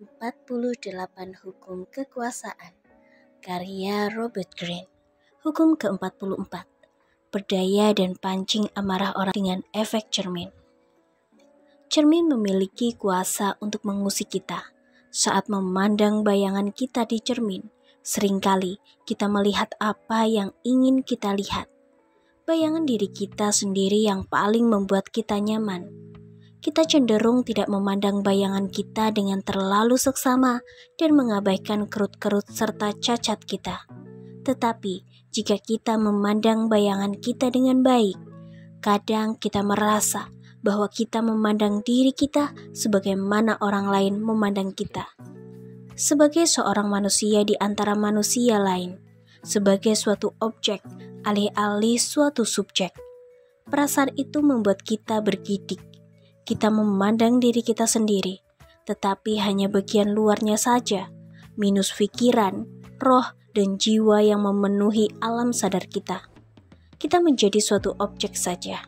48 Hukum Kekuasaan Karya Robert Greene Hukum ke-44 Berdaya dan pancing amarah orang dengan efek cermin Cermin memiliki kuasa untuk mengusik kita. Saat memandang bayangan kita di cermin, seringkali kita melihat apa yang ingin kita lihat. Bayangan diri kita sendiri yang paling membuat kita nyaman kita cenderung tidak memandang bayangan kita dengan terlalu seksama dan mengabaikan kerut-kerut serta cacat kita. Tetapi, jika kita memandang bayangan kita dengan baik, kadang kita merasa bahwa kita memandang diri kita sebagaimana orang lain memandang kita. Sebagai seorang manusia di antara manusia lain, sebagai suatu objek, alih-alih suatu subjek. Perasaan itu membuat kita bergidik, kita memandang diri kita sendiri, tetapi hanya bagian luarnya saja, minus pikiran, roh, dan jiwa yang memenuhi alam sadar kita. Kita menjadi suatu objek saja.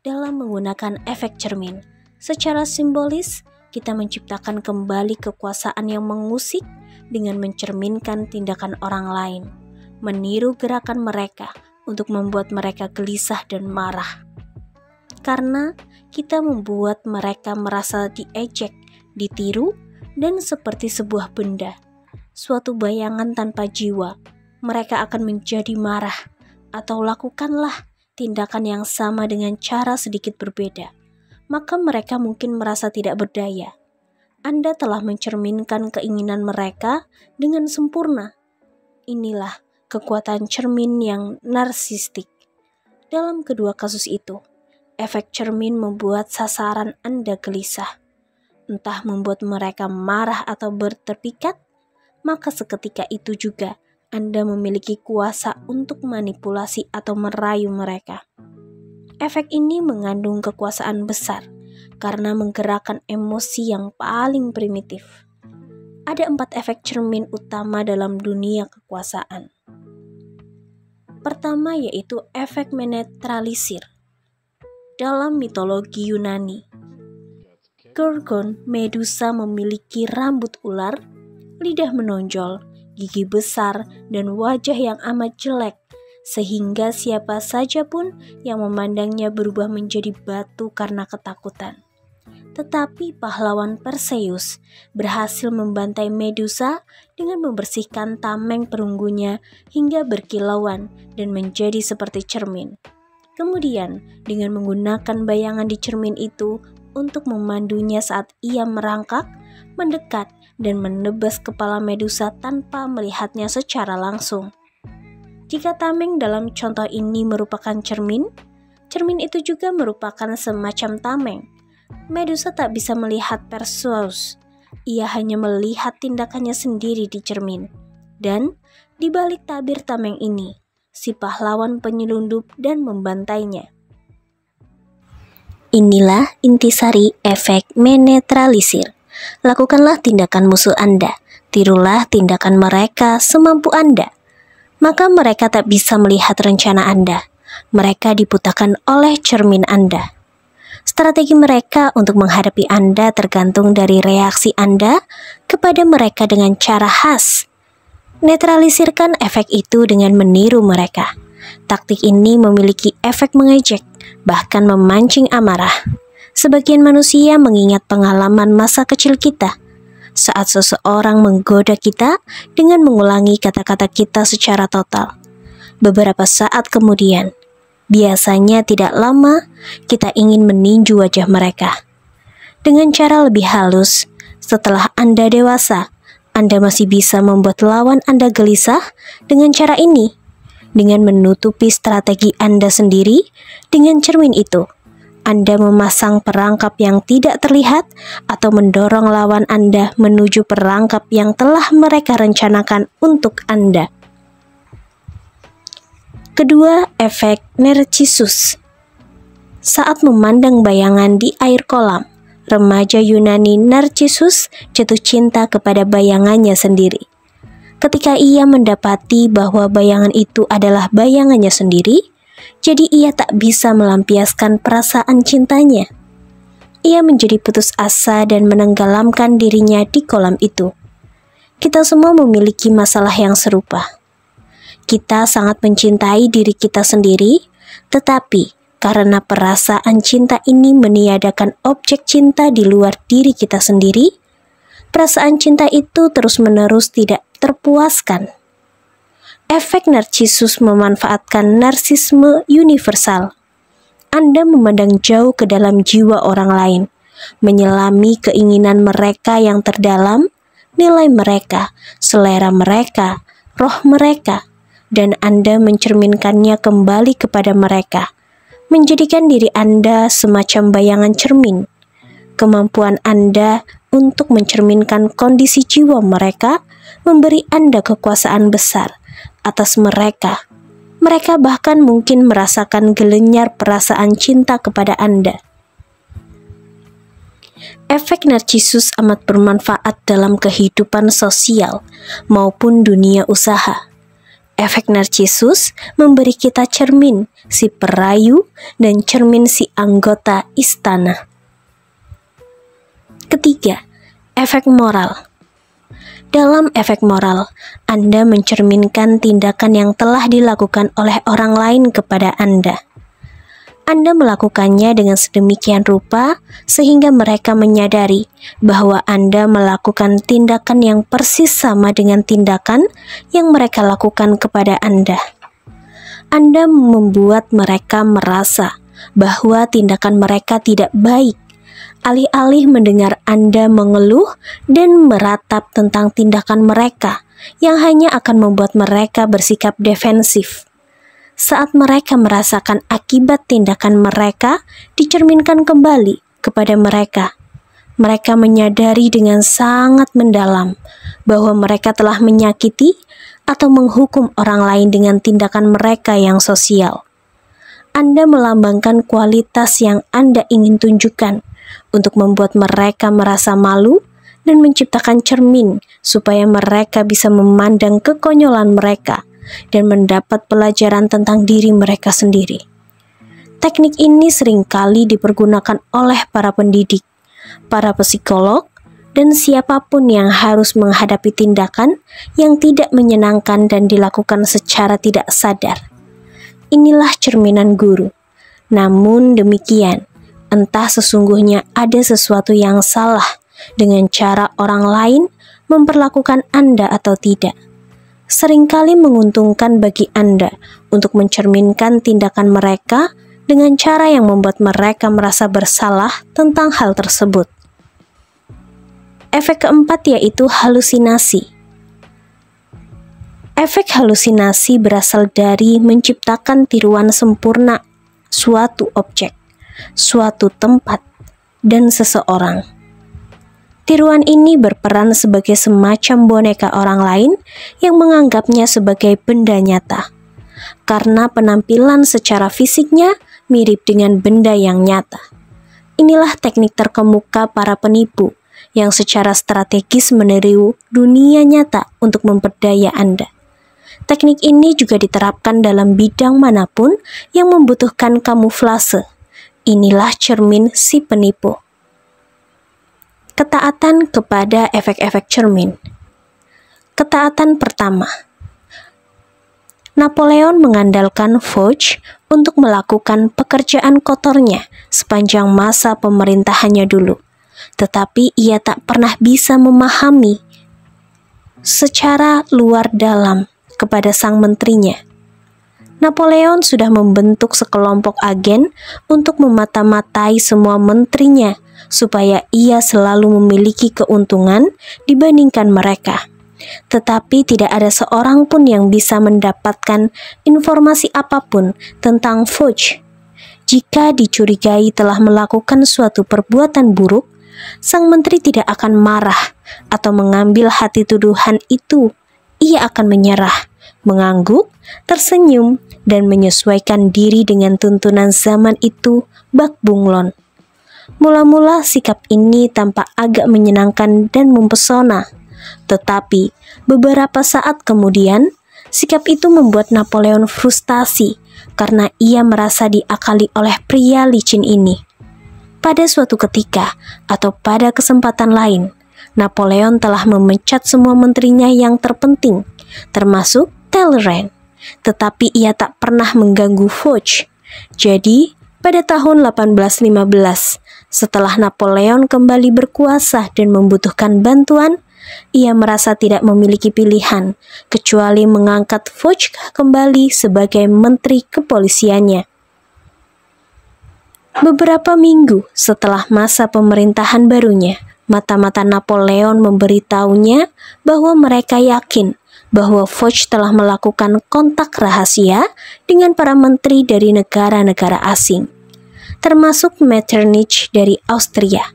Dalam menggunakan efek cermin, secara simbolis kita menciptakan kembali kekuasaan yang mengusik dengan mencerminkan tindakan orang lain, meniru gerakan mereka untuk membuat mereka gelisah dan marah. Karena kita membuat mereka merasa diejek, ditiru, dan seperti sebuah benda, suatu bayangan tanpa jiwa. Mereka akan menjadi marah atau lakukanlah tindakan yang sama dengan cara sedikit berbeda. Maka mereka mungkin merasa tidak berdaya. Anda telah mencerminkan keinginan mereka dengan sempurna. Inilah kekuatan cermin yang narsistik. Dalam kedua kasus itu, efek cermin membuat sasaran Anda gelisah. Entah membuat mereka marah atau berterpikat, maka seketika itu juga Anda memiliki kuasa untuk manipulasi atau merayu mereka. Efek ini mengandung kekuasaan besar karena menggerakkan emosi yang paling primitif. Ada empat efek cermin utama dalam dunia kekuasaan. Pertama yaitu efek menetralisir dalam mitologi Yunani. Gorgon Medusa memiliki rambut ular, lidah menonjol, gigi besar, dan wajah yang amat jelek, sehingga siapa saja pun yang memandangnya berubah menjadi batu karena ketakutan. Tetapi pahlawan Perseus berhasil membantai Medusa dengan membersihkan tameng perunggunya hingga berkilauan dan menjadi seperti cermin. Kemudian, dengan menggunakan bayangan di cermin itu untuk memandunya saat ia merangkak, mendekat, dan menebas kepala Medusa tanpa melihatnya secara langsung. Jika tameng dalam contoh ini merupakan cermin, cermin itu juga merupakan semacam tameng. Medusa tak bisa melihat Perseus. Ia hanya melihat tindakannya sendiri di cermin. Dan di balik tabir tameng ini, si pahlawan penyelundup dan membantainya. Inilah intisari efek menetralisir. Lakukanlah tindakan musuh Anda, tirulah tindakan mereka semampu Anda. Maka mereka tak bisa melihat rencana Anda. Mereka diputakan oleh cermin Anda. Strategi mereka untuk menghadapi Anda tergantung dari reaksi Anda kepada mereka dengan cara khas Netralisirkan efek itu dengan meniru mereka. Taktik ini memiliki efek mengejek, bahkan memancing amarah. Sebagian manusia mengingat pengalaman masa kecil kita. Saat seseorang menggoda kita dengan mengulangi kata-kata kita secara total, beberapa saat kemudian, biasanya tidak lama, kita ingin meninju wajah mereka dengan cara lebih halus. Setelah Anda dewasa, anda masih bisa membuat lawan Anda gelisah dengan cara ini, dengan menutupi strategi Anda sendiri dengan cermin itu. Anda memasang perangkap yang tidak terlihat atau mendorong lawan Anda menuju perangkap yang telah mereka rencanakan untuk Anda. Kedua, efek Narcissus, Saat memandang bayangan di air kolam, remaja Yunani Narcissus jatuh cinta kepada bayangannya sendiri. Ketika ia mendapati bahwa bayangan itu adalah bayangannya sendiri, jadi ia tak bisa melampiaskan perasaan cintanya. Ia menjadi putus asa dan menenggelamkan dirinya di kolam itu. Kita semua memiliki masalah yang serupa. Kita sangat mencintai diri kita sendiri, tetapi karena perasaan cinta ini meniadakan objek cinta di luar diri kita sendiri, perasaan cinta itu terus-menerus tidak terpuaskan. Efek narsisus memanfaatkan narsisme universal. Anda memandang jauh ke dalam jiwa orang lain, menyelami keinginan mereka yang terdalam, nilai mereka, selera mereka, roh mereka, dan Anda mencerminkannya kembali kepada mereka menjadikan diri Anda semacam bayangan cermin. Kemampuan Anda untuk mencerminkan kondisi jiwa mereka memberi Anda kekuasaan besar atas mereka. Mereka bahkan mungkin merasakan gelenyar perasaan cinta kepada Anda. Efek narsisus amat bermanfaat dalam kehidupan sosial maupun dunia usaha. Efek narcisus memberi kita cermin si perayu dan cermin si anggota istana. Ketiga, efek moral. Dalam efek moral, Anda mencerminkan tindakan yang telah dilakukan oleh orang lain kepada Anda. Anda melakukannya dengan sedemikian rupa sehingga mereka menyadari bahwa Anda melakukan tindakan yang persis sama dengan tindakan yang mereka lakukan kepada Anda. Anda membuat mereka merasa bahwa tindakan mereka tidak baik alih-alih mendengar Anda mengeluh dan meratap tentang tindakan mereka yang hanya akan membuat mereka bersikap defensif saat mereka merasakan akibat tindakan mereka dicerminkan kembali kepada mereka. Mereka menyadari dengan sangat mendalam bahwa mereka telah menyakiti atau menghukum orang lain dengan tindakan mereka yang sosial. Anda melambangkan kualitas yang Anda ingin tunjukkan untuk membuat mereka merasa malu dan menciptakan cermin supaya mereka bisa memandang kekonyolan mereka dan mendapat pelajaran tentang diri mereka sendiri. Teknik ini seringkali dipergunakan oleh para pendidik, para psikolog, dan siapapun yang harus menghadapi tindakan yang tidak menyenangkan dan dilakukan secara tidak sadar. Inilah cerminan guru. Namun demikian, entah sesungguhnya ada sesuatu yang salah dengan cara orang lain memperlakukan Anda atau tidak seringkali menguntungkan bagi Anda untuk mencerminkan tindakan mereka dengan cara yang membuat mereka merasa bersalah tentang hal tersebut. Efek keempat yaitu halusinasi. Efek halusinasi berasal dari menciptakan tiruan sempurna suatu objek, suatu tempat, dan seseorang Tiruan ini berperan sebagai semacam boneka orang lain yang menganggapnya sebagai benda nyata. Karena penampilan secara fisiknya mirip dengan benda yang nyata. Inilah teknik terkemuka para penipu yang secara strategis meniru dunia nyata untuk memperdaya Anda. Teknik ini juga diterapkan dalam bidang manapun yang membutuhkan kamuflase. Inilah cermin si penipu. Ketaatan kepada efek-efek cermin. Ketaatan pertama. Napoleon mengandalkan Foch untuk melakukan pekerjaan kotornya sepanjang masa pemerintahannya dulu. Tetapi ia tak pernah bisa memahami secara luar dalam kepada sang menterinya. Napoleon sudah membentuk sekelompok agen untuk memata-matai semua menterinya supaya ia selalu memiliki keuntungan dibandingkan mereka. Tetapi tidak ada seorang pun yang bisa mendapatkan informasi apapun tentang Fudge. Jika dicurigai telah melakukan suatu perbuatan buruk, sang menteri tidak akan marah atau mengambil hati tuduhan itu. Ia akan menyerah, mengangguk, tersenyum, dan menyesuaikan diri dengan tuntunan zaman itu, Bak Bunglon. Mula-mula sikap ini tampak agak menyenangkan dan mempesona. Tetapi, beberapa saat kemudian, sikap itu membuat Napoleon frustasi karena ia merasa diakali oleh pria licin ini. Pada suatu ketika atau pada kesempatan lain, Napoleon telah memecat semua menterinya yang terpenting, termasuk Talleyrand. Tetapi ia tak pernah mengganggu Foch. Jadi, pada tahun 1815, setelah Napoleon kembali berkuasa dan membutuhkan bantuan, ia merasa tidak memiliki pilihan kecuali mengangkat Foch kembali sebagai menteri kepolisiannya. Beberapa minggu setelah masa pemerintahan barunya, mata-mata Napoleon memberitahunya bahwa mereka yakin bahwa Foch telah melakukan kontak rahasia dengan para menteri dari negara-negara asing termasuk Metternich dari Austria,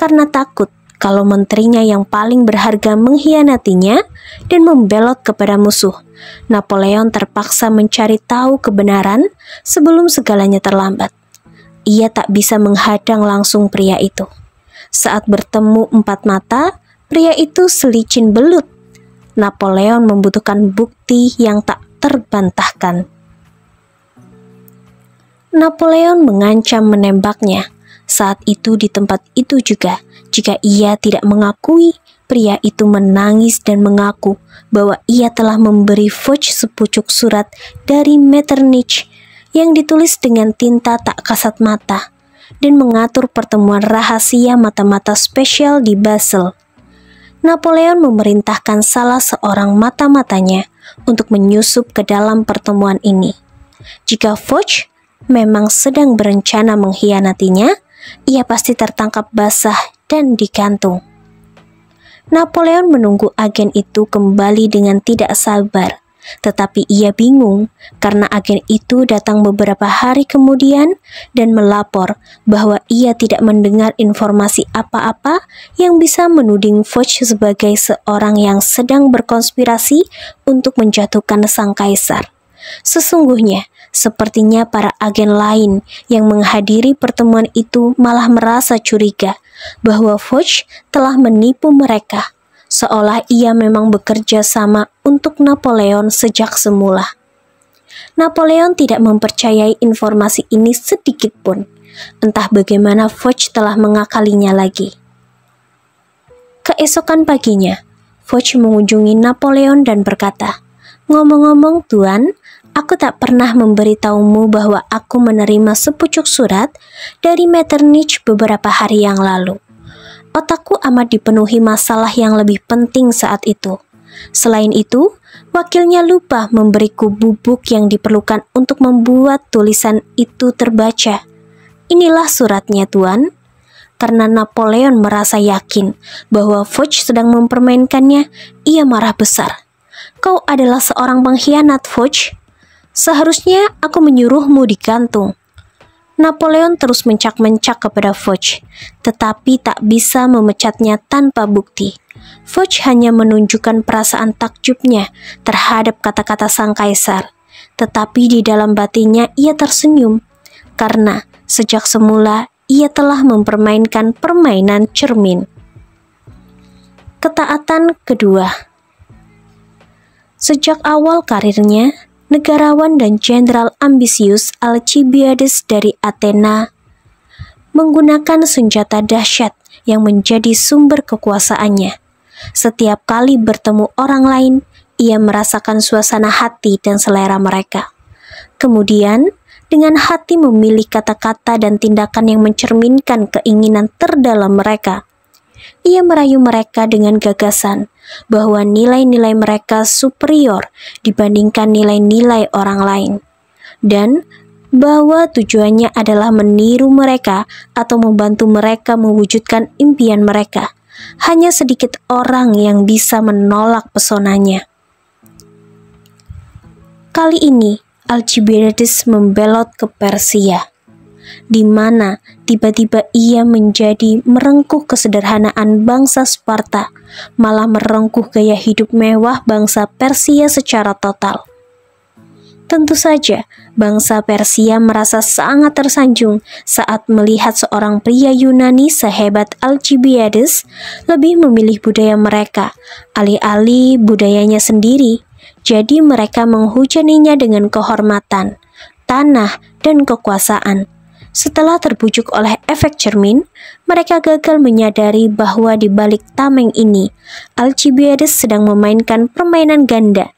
karena takut kalau menterinya yang paling berharga mengkhianatinya dan membelot kepada musuh. Napoleon terpaksa mencari tahu kebenaran sebelum segalanya terlambat. Ia tak bisa menghadang langsung pria itu. Saat bertemu empat mata, pria itu selicin belut. Napoleon membutuhkan bukti yang tak terbantahkan. Napoleon mengancam menembaknya saat itu di tempat itu juga jika ia tidak mengakui pria itu menangis dan mengaku bahwa ia telah memberi Fuchs sepucuk surat dari Metternich yang ditulis dengan tinta tak kasat mata dan mengatur pertemuan rahasia mata-mata spesial di Basel. Napoleon memerintahkan salah seorang mata-matanya untuk menyusup ke dalam pertemuan ini. Jika Fuchs memang sedang berencana mengkhianatinya, ia pasti tertangkap basah dan digantung. Napoleon menunggu agen itu kembali dengan tidak sabar, tetapi ia bingung karena agen itu datang beberapa hari kemudian dan melapor bahwa ia tidak mendengar informasi apa-apa yang bisa menuding Foch sebagai seorang yang sedang berkonspirasi untuk menjatuhkan sang kaisar. Sesungguhnya, Sepertinya para agen lain yang menghadiri pertemuan itu malah merasa curiga bahwa Foch telah menipu mereka, seolah ia memang bekerja sama untuk Napoleon sejak semula. Napoleon tidak mempercayai informasi ini sedikit pun. Entah bagaimana Foch telah mengakalinya lagi. Keesokan paginya, Foch mengunjungi Napoleon dan berkata, Ngomong-ngomong tuan, Aku tak pernah memberitahumu bahwa aku menerima sepucuk surat dari Metternich beberapa hari yang lalu. Otakku amat dipenuhi masalah yang lebih penting saat itu. Selain itu, wakilnya lupa memberiku bubuk yang diperlukan untuk membuat tulisan itu terbaca. Inilah suratnya, Tuan. Karena Napoleon merasa yakin bahwa Foch sedang mempermainkannya, ia marah besar. Kau adalah seorang pengkhianat, Foch. Seharusnya aku menyuruhmu digantung. Napoleon terus mencak-mencak kepada Foch, tetapi tak bisa memecatnya tanpa bukti. Foch hanya menunjukkan perasaan takjubnya terhadap kata-kata sang kaisar, tetapi di dalam batinnya ia tersenyum karena sejak semula ia telah mempermainkan permainan cermin. Ketaatan kedua. Sejak awal karirnya, negarawan dan jenderal ambisius Alcibiades dari Athena, menggunakan senjata dahsyat yang menjadi sumber kekuasaannya. Setiap kali bertemu orang lain, ia merasakan suasana hati dan selera mereka. Kemudian, dengan hati memilih kata-kata dan tindakan yang mencerminkan keinginan terdalam mereka, ia merayu mereka dengan gagasan bahwa nilai-nilai mereka superior dibandingkan nilai-nilai orang lain, dan bahwa tujuannya adalah meniru mereka atau membantu mereka mewujudkan impian mereka. Hanya sedikit orang yang bisa menolak pesonanya. Kali ini, Alcibiades membelot ke Persia di mana tiba-tiba ia menjadi merengkuh kesederhanaan bangsa Sparta, malah merengkuh gaya hidup mewah bangsa Persia secara total. Tentu saja, bangsa Persia merasa sangat tersanjung saat melihat seorang pria Yunani sehebat Alcibiades lebih memilih budaya mereka, alih-alih budayanya sendiri. Jadi mereka menghujaninya dengan kehormatan, tanah, dan kekuasaan. Setelah terbujuk oleh efek cermin, mereka gagal menyadari bahwa di balik tameng ini, Alcibiades sedang memainkan permainan ganda.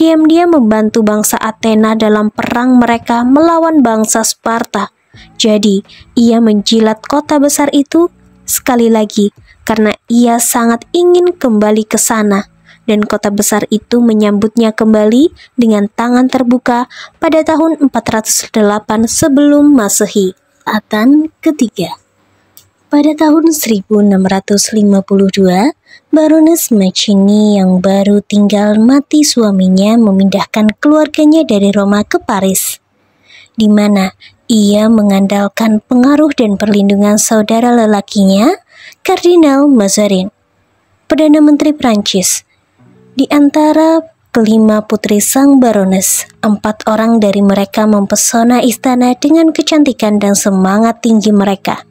Diam-diam membantu bangsa Athena dalam perang mereka melawan bangsa Sparta. Jadi, ia menjilat kota besar itu sekali lagi karena ia sangat ingin kembali ke sana dan kota besar itu menyambutnya kembali dengan tangan terbuka pada tahun 408 sebelum Masehi. Atan ketiga. Pada tahun 1652, Baroness Mancini yang baru tinggal mati suaminya memindahkan keluarganya dari Roma ke Paris, di mana ia mengandalkan pengaruh dan perlindungan saudara lelakinya, Kardinal Mazarin, Perdana Menteri Prancis, di antara kelima putri sang barones, empat orang dari mereka mempesona istana dengan kecantikan dan semangat tinggi mereka.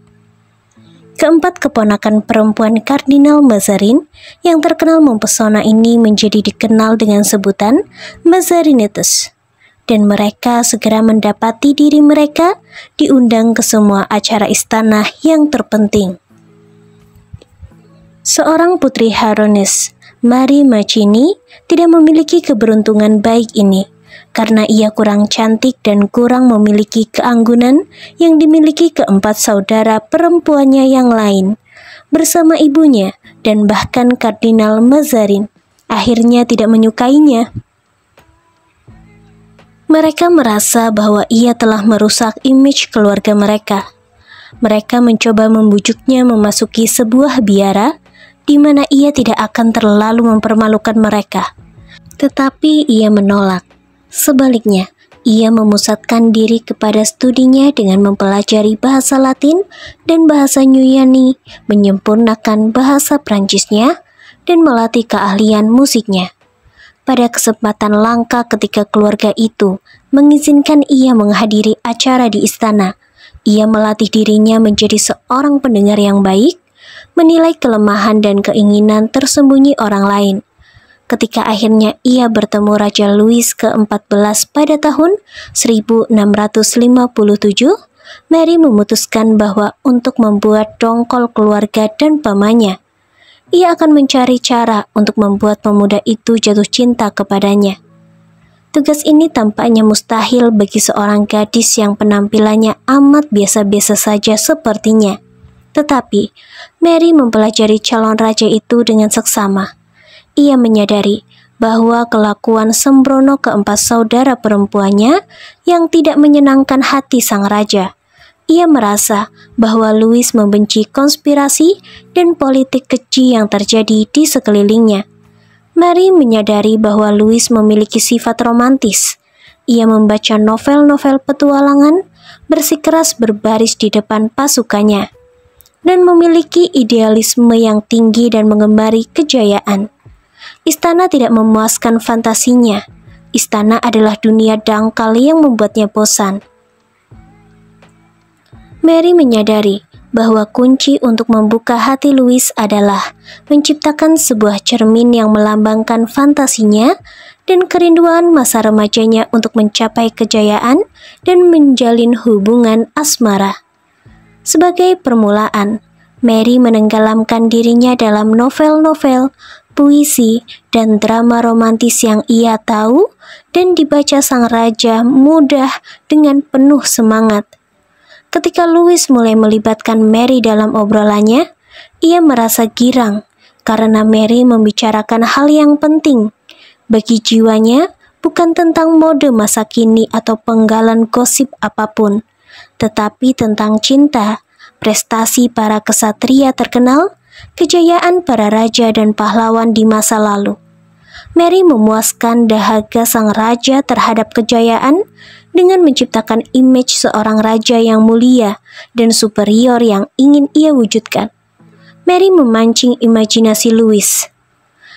Keempat keponakan perempuan Kardinal Mazarin yang terkenal mempesona ini menjadi dikenal dengan sebutan Mazarinitus. Dan mereka segera mendapati diri mereka diundang ke semua acara istana yang terpenting. Seorang putri Haronis Mari Macini tidak memiliki keberuntungan baik ini karena ia kurang cantik dan kurang memiliki keanggunan yang dimiliki keempat saudara perempuannya yang lain bersama ibunya dan bahkan Kardinal Mazarin akhirnya tidak menyukainya. Mereka merasa bahwa ia telah merusak image keluarga mereka. Mereka mencoba membujuknya memasuki sebuah biara di mana ia tidak akan terlalu mempermalukan mereka. Tetapi ia menolak. Sebaliknya, ia memusatkan diri kepada studinya dengan mempelajari bahasa Latin dan bahasa Nyuyani, menyempurnakan bahasa Prancisnya, dan melatih keahlian musiknya. Pada kesempatan langka ketika keluarga itu mengizinkan ia menghadiri acara di istana, ia melatih dirinya menjadi seorang pendengar yang baik, menilai kelemahan dan keinginan tersembunyi orang lain. Ketika akhirnya ia bertemu Raja Louis ke-14 pada tahun 1657, Mary memutuskan bahwa untuk membuat dongkol keluarga dan pamannya, ia akan mencari cara untuk membuat pemuda itu jatuh cinta kepadanya. Tugas ini tampaknya mustahil bagi seorang gadis yang penampilannya amat biasa-biasa saja sepertinya. Tetapi, Mary mempelajari calon raja itu dengan seksama. Ia menyadari bahwa kelakuan sembrono keempat saudara perempuannya yang tidak menyenangkan hati sang raja. Ia merasa bahwa Louis membenci konspirasi dan politik keji yang terjadi di sekelilingnya. Mary menyadari bahwa Louis memiliki sifat romantis. Ia membaca novel-novel petualangan, bersikeras berbaris di depan pasukannya dan memiliki idealisme yang tinggi dan mengembari kejayaan. Istana tidak memuaskan fantasinya. Istana adalah dunia dangkal yang membuatnya bosan. Mary menyadari bahwa kunci untuk membuka hati Louis adalah menciptakan sebuah cermin yang melambangkan fantasinya dan kerinduan masa remajanya untuk mencapai kejayaan dan menjalin hubungan asmara. Sebagai permulaan, Mary menenggelamkan dirinya dalam novel-novel, puisi, dan drama romantis yang ia tahu dan dibaca sang raja mudah dengan penuh semangat. Ketika Louis mulai melibatkan Mary dalam obrolannya, ia merasa girang karena Mary membicarakan hal yang penting bagi jiwanya, bukan tentang mode masa kini atau penggalan gosip apapun tetapi tentang cinta, prestasi para kesatria terkenal, kejayaan para raja dan pahlawan di masa lalu. Mary memuaskan dahaga sang raja terhadap kejayaan dengan menciptakan image seorang raja yang mulia dan superior yang ingin ia wujudkan. Mary memancing imajinasi Louis.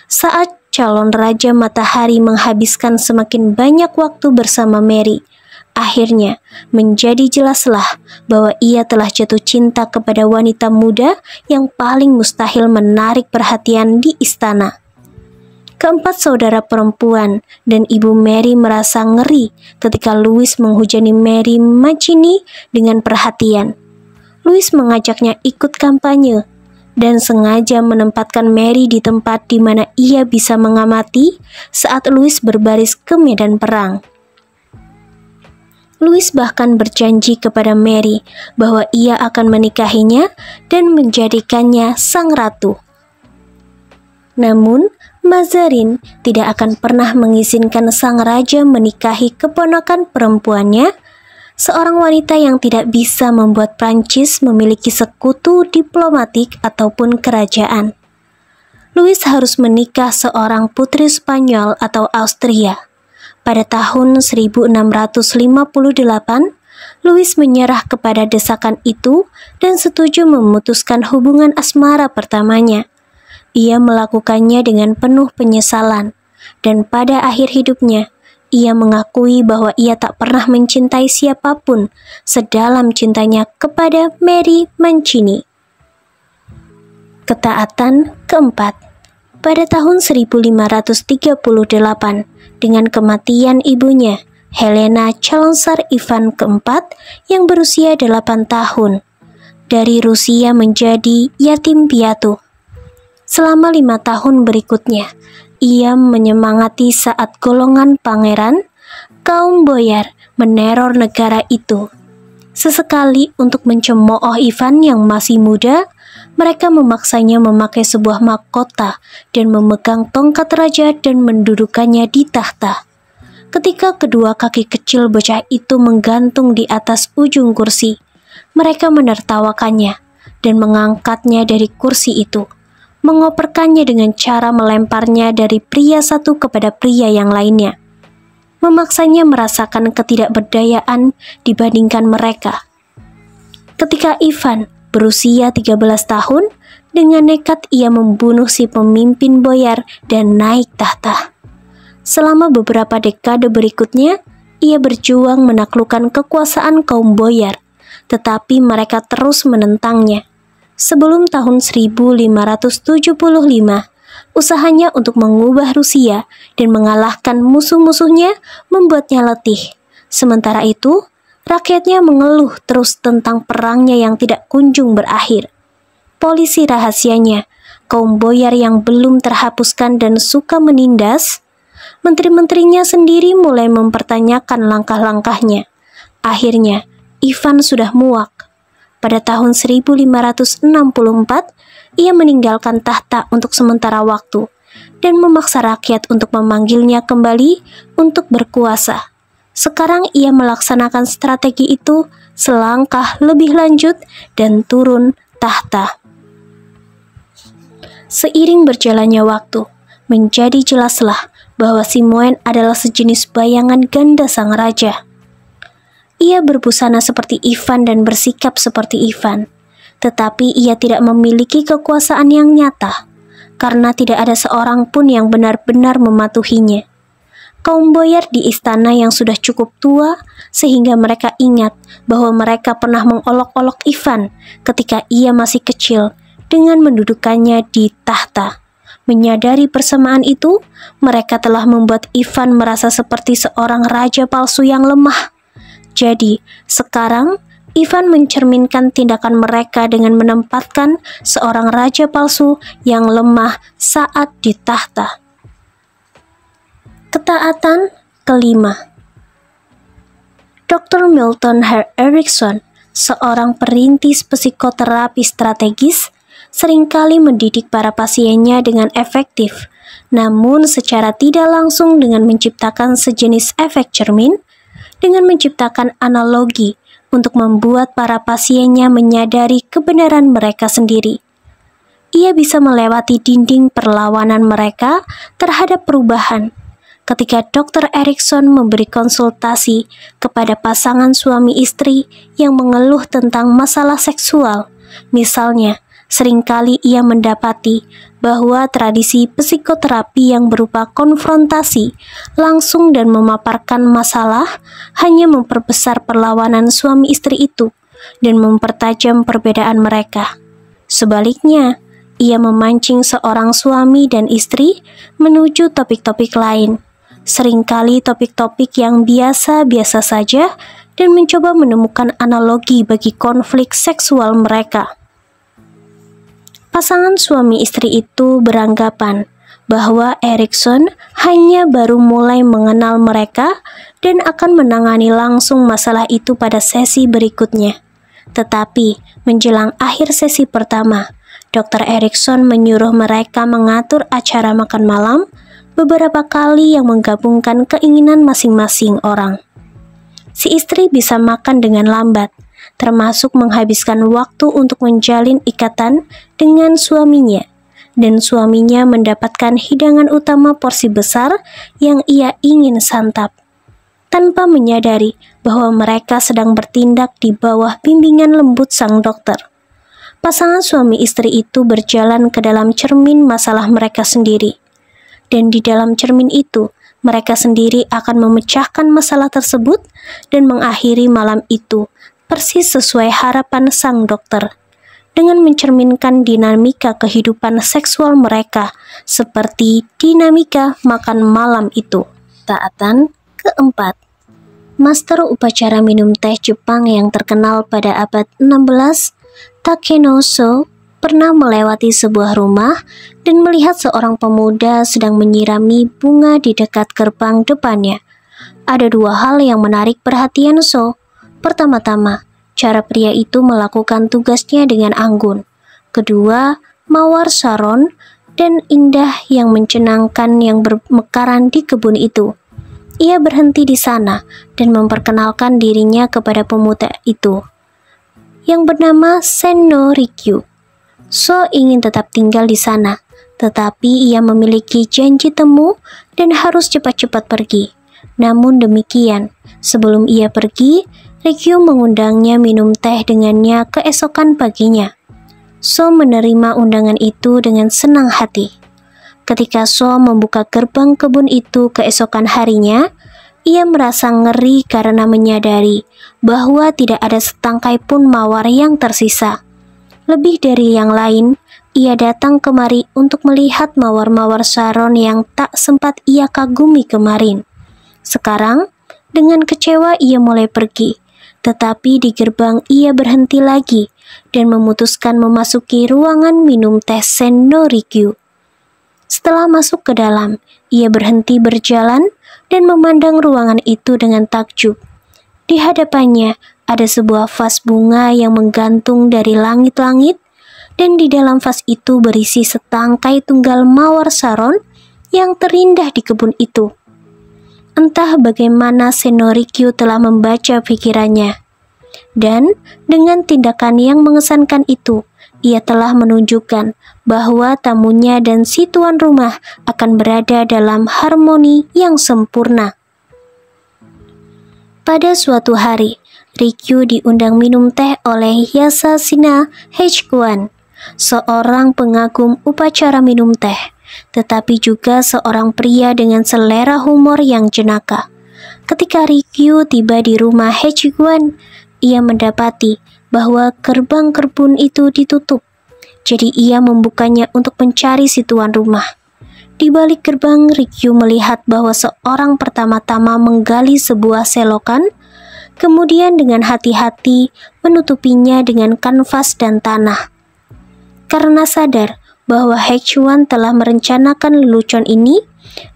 Saat calon raja matahari menghabiskan semakin banyak waktu bersama Mary – Akhirnya, menjadi jelaslah bahwa ia telah jatuh cinta kepada wanita muda yang paling mustahil menarik perhatian di istana. Keempat saudara perempuan dan ibu Mary merasa ngeri ketika Louis menghujani Mary Macini dengan perhatian. Louis mengajaknya ikut kampanye dan sengaja menempatkan Mary di tempat di mana ia bisa mengamati saat Louis berbaris ke medan perang. Louis bahkan berjanji kepada Mary bahwa ia akan menikahinya dan menjadikannya sang ratu. Namun, Mazarin tidak akan pernah mengizinkan sang raja menikahi keponakan perempuannya, seorang wanita yang tidak bisa membuat Prancis memiliki sekutu diplomatik ataupun kerajaan. Louis harus menikah seorang putri Spanyol atau Austria. Pada tahun 1658, Louis menyerah kepada desakan itu dan setuju memutuskan hubungan asmara pertamanya. Ia melakukannya dengan penuh penyesalan, dan pada akhir hidupnya, ia mengakui bahwa ia tak pernah mencintai siapapun sedalam cintanya kepada Mary Mancini. Ketaatan keempat pada tahun 1538 dengan kematian ibunya, Helena Chalonsar Ivan keempat yang berusia 8 tahun dari Rusia menjadi yatim piatu. Selama lima tahun berikutnya, ia menyemangati saat golongan pangeran, kaum boyar meneror negara itu. Sesekali untuk mencemooh Ivan yang masih muda, mereka memaksanya memakai sebuah mahkota dan memegang tongkat raja dan mendudukannya di tahta. Ketika kedua kaki kecil bocah itu menggantung di atas ujung kursi, mereka menertawakannya dan mengangkatnya dari kursi itu, mengoperkannya dengan cara melemparnya dari pria satu kepada pria yang lainnya, memaksanya merasakan ketidakberdayaan dibandingkan mereka. Ketika Ivan, Berusia 13 tahun, dengan nekat ia membunuh si pemimpin boyar dan naik tahta. Selama beberapa dekade berikutnya, ia berjuang menaklukkan kekuasaan kaum boyar, tetapi mereka terus menentangnya. Sebelum tahun 1575, usahanya untuk mengubah Rusia dan mengalahkan musuh-musuhnya membuatnya letih. Sementara itu, Rakyatnya mengeluh terus tentang perangnya yang tidak kunjung berakhir. Polisi rahasianya, kaum boyar yang belum terhapuskan dan suka menindas, menteri-menterinya sendiri mulai mempertanyakan langkah-langkahnya. Akhirnya, Ivan sudah muak. Pada tahun 1564, ia meninggalkan tahta untuk sementara waktu dan memaksa rakyat untuk memanggilnya kembali untuk berkuasa. Sekarang ia melaksanakan strategi itu selangkah lebih lanjut dan turun tahta. Seiring berjalannya waktu, menjadi jelaslah bahwa Simoen adalah sejenis bayangan ganda sang raja. Ia berbusana seperti Ivan dan bersikap seperti Ivan, tetapi ia tidak memiliki kekuasaan yang nyata karena tidak ada seorang pun yang benar-benar mematuhinya. Kaum boyar di istana yang sudah cukup tua sehingga mereka ingat bahwa mereka pernah mengolok-olok Ivan ketika ia masih kecil dengan mendudukannya di tahta. Menyadari persamaan itu, mereka telah membuat Ivan merasa seperti seorang raja palsu yang lemah. Jadi, sekarang Ivan mencerminkan tindakan mereka dengan menempatkan seorang raja palsu yang lemah saat di tahta. Ketaatan kelima Dr. Milton Herr Erickson, seorang perintis psikoterapi strategis, seringkali mendidik para pasiennya dengan efektif, namun secara tidak langsung dengan menciptakan sejenis efek cermin, dengan menciptakan analogi untuk membuat para pasiennya menyadari kebenaran mereka sendiri ia bisa melewati dinding perlawanan mereka terhadap perubahan ketika Dr. Erikson memberi konsultasi kepada pasangan suami istri yang mengeluh tentang masalah seksual. Misalnya, seringkali ia mendapati bahwa tradisi psikoterapi yang berupa konfrontasi langsung dan memaparkan masalah hanya memperbesar perlawanan suami istri itu dan mempertajam perbedaan mereka. Sebaliknya, ia memancing seorang suami dan istri menuju topik-topik lain Seringkali topik-topik yang biasa-biasa saja dan mencoba menemukan analogi bagi konflik seksual mereka. Pasangan suami istri itu beranggapan bahwa Erikson hanya baru mulai mengenal mereka dan akan menangani langsung masalah itu pada sesi berikutnya. Tetapi, menjelang akhir sesi pertama, Dr. Erikson menyuruh mereka mengatur acara makan malam beberapa kali yang menggabungkan keinginan masing-masing orang. Si istri bisa makan dengan lambat, termasuk menghabiskan waktu untuk menjalin ikatan dengan suaminya, dan suaminya mendapatkan hidangan utama porsi besar yang ia ingin santap. Tanpa menyadari bahwa mereka sedang bertindak di bawah bimbingan lembut sang dokter, pasangan suami istri itu berjalan ke dalam cermin masalah mereka sendiri dan di dalam cermin itu mereka sendiri akan memecahkan masalah tersebut dan mengakhiri malam itu persis sesuai harapan sang dokter dengan mencerminkan dinamika kehidupan seksual mereka seperti dinamika makan malam itu. Taatan keempat Master upacara minum teh Jepang yang terkenal pada abad 16, Takenoso pernah melewati sebuah rumah dan melihat seorang pemuda sedang menyirami bunga di dekat gerbang depannya. Ada dua hal yang menarik perhatian So. Pertama-tama, cara pria itu melakukan tugasnya dengan anggun. Kedua, mawar saron dan indah yang mencenangkan yang bermekaran di kebun itu. Ia berhenti di sana dan memperkenalkan dirinya kepada pemuda itu yang bernama Senno Rikyu. So ingin tetap tinggal di sana, tetapi ia memiliki janji temu dan harus cepat-cepat pergi. Namun demikian, sebelum ia pergi, Rikyu mengundangnya minum teh dengannya keesokan paginya. So menerima undangan itu dengan senang hati. Ketika So membuka gerbang kebun itu keesokan harinya, ia merasa ngeri karena menyadari bahwa tidak ada setangkai pun mawar yang tersisa. Lebih dari yang lain, ia datang kemari untuk melihat mawar-mawar Sharon yang tak sempat ia kagumi kemarin. Sekarang, dengan kecewa ia mulai pergi, tetapi di gerbang ia berhenti lagi dan memutuskan memasuki ruangan minum teh Senorikyu. Setelah masuk ke dalam, ia berhenti berjalan dan memandang ruangan itu dengan takjub. Di hadapannya ada sebuah vas bunga yang menggantung dari langit-langit dan di dalam vas itu berisi setangkai tunggal mawar saron yang terindah di kebun itu. Entah bagaimana Senorikyu telah membaca pikirannya. Dan dengan tindakan yang mengesankan itu, ia telah menunjukkan bahwa tamunya dan si tuan rumah akan berada dalam harmoni yang sempurna. Pada suatu hari, Rikyu diundang minum teh oleh Yasasina Hechkuan, seorang pengagum upacara minum teh, tetapi juga seorang pria dengan selera humor yang jenaka. Ketika Rikyu tiba di rumah Hechkuan, ia mendapati bahwa gerbang kerbun itu ditutup. Jadi ia membukanya untuk mencari si tuan rumah. Di balik gerbang, Rikyu melihat bahwa seorang pertama-tama menggali sebuah selokan kemudian dengan hati-hati menutupinya dengan kanvas dan tanah. Karena sadar bahwa Hechuan telah merencanakan lelucon ini,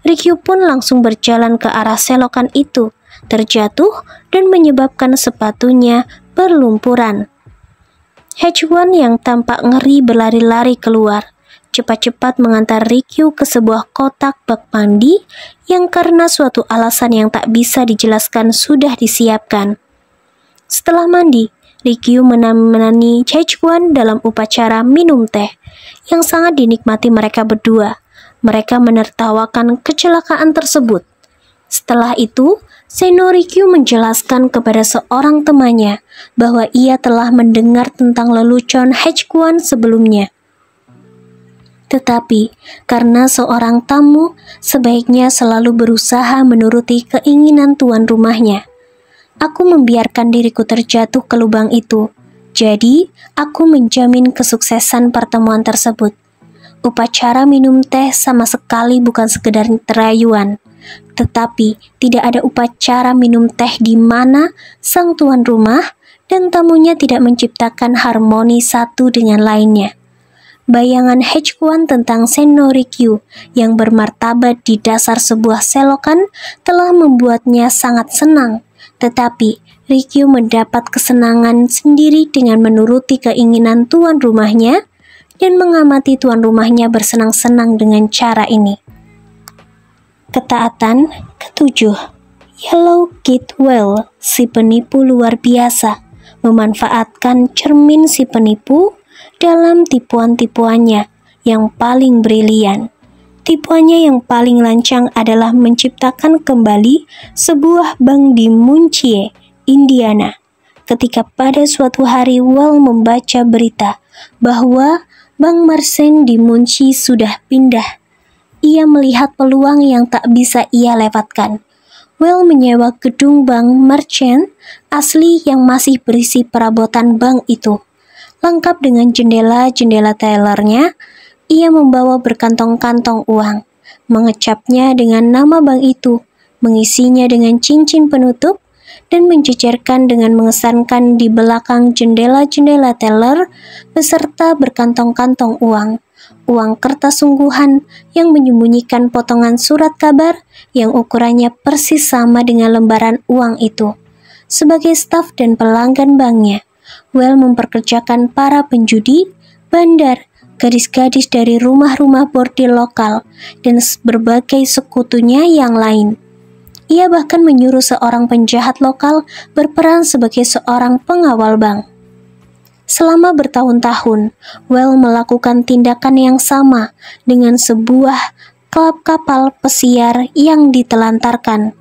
Rikyu pun langsung berjalan ke arah selokan itu, terjatuh dan menyebabkan sepatunya berlumpuran. Hechuan yang tampak ngeri berlari-lari keluar, cepat-cepat mengantar Rikyu ke sebuah kotak bak mandi yang karena suatu alasan yang tak bisa dijelaskan sudah disiapkan. Setelah mandi, Rikyu menemani Chaechuan dalam upacara minum teh yang sangat dinikmati mereka berdua. Mereka menertawakan kecelakaan tersebut. Setelah itu, Seno Rikyu menjelaskan kepada seorang temannya bahwa ia telah mendengar tentang lelucon Hechkuan sebelumnya. Tetapi karena seorang tamu sebaiknya selalu berusaha menuruti keinginan tuan rumahnya. Aku membiarkan diriku terjatuh ke lubang itu. Jadi, aku menjamin kesuksesan pertemuan tersebut. Upacara minum teh sama sekali bukan sekedar terayuan. Tetapi tidak ada upacara minum teh di mana sang tuan rumah dan tamunya tidak menciptakan harmoni satu dengan lainnya bayangan H1 tentang Senorikyu yang bermartabat di dasar sebuah selokan telah membuatnya sangat senang. Tetapi, Rikyu mendapat kesenangan sendiri dengan menuruti keinginan tuan rumahnya dan mengamati tuan rumahnya bersenang-senang dengan cara ini. Ketaatan ketujuh Yellow Gate si penipu luar biasa, memanfaatkan cermin si penipu dalam tipuan-tipuannya yang paling brilian. Tipuannya yang paling lancang adalah menciptakan kembali sebuah bank di Muncie, Indiana. Ketika pada suatu hari Wal membaca berita bahwa Bank Marsen di Muncie sudah pindah. Ia melihat peluang yang tak bisa ia lewatkan. Well menyewa gedung bank merchant asli yang masih berisi perabotan bank itu lengkap dengan jendela-jendela tellernya, ia membawa berkantong-kantong uang, mengecapnya dengan nama bank itu, mengisinya dengan cincin penutup, dan mencecerkan dengan mengesankan di belakang jendela-jendela teller beserta berkantong-kantong uang. Uang kertas sungguhan yang menyembunyikan potongan surat kabar yang ukurannya persis sama dengan lembaran uang itu sebagai staf dan pelanggan banknya. Well memperkerjakan para penjudi, bandar, gadis-gadis dari rumah-rumah bordil lokal, dan berbagai sekutunya yang lain. Ia bahkan menyuruh seorang penjahat lokal berperan sebagai seorang pengawal bank. Selama bertahun-tahun, Well melakukan tindakan yang sama dengan sebuah klub kapal pesiar yang ditelantarkan.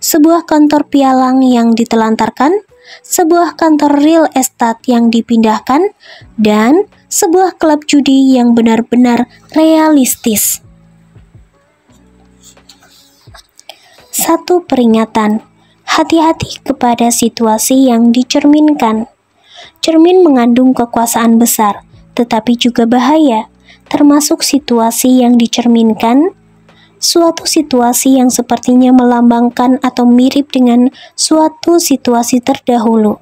Sebuah kantor pialang yang ditelantarkan sebuah kantor real estate yang dipindahkan, dan sebuah klub judi yang benar-benar realistis. Satu peringatan, hati-hati kepada situasi yang dicerminkan. Cermin mengandung kekuasaan besar, tetapi juga bahaya, termasuk situasi yang dicerminkan, suatu situasi yang sepertinya melambangkan atau mirip dengan suatu situasi terdahulu,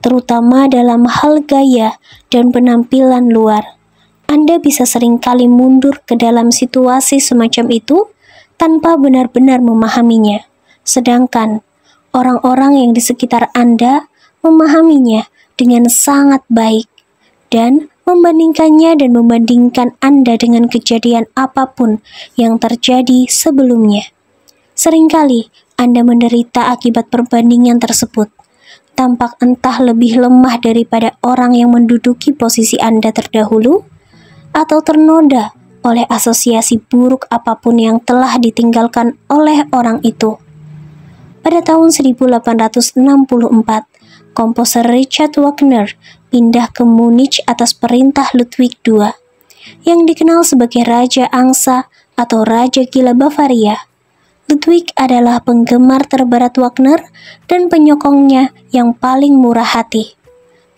terutama dalam hal gaya dan penampilan luar. Anda bisa seringkali mundur ke dalam situasi semacam itu tanpa benar-benar memahaminya. Sedangkan orang-orang yang di sekitar Anda memahaminya dengan sangat baik dan membandingkannya dan membandingkan Anda dengan kejadian apapun yang terjadi sebelumnya. Seringkali Anda menderita akibat perbandingan tersebut. Tampak entah lebih lemah daripada orang yang menduduki posisi Anda terdahulu, atau ternoda oleh asosiasi buruk apapun yang telah ditinggalkan oleh orang itu. Pada tahun 1864, komposer Richard Wagner pindah ke Munich atas perintah Ludwig II, yang dikenal sebagai Raja Angsa atau Raja Gila Bavaria. Ludwig adalah penggemar terberat Wagner dan penyokongnya yang paling murah hati.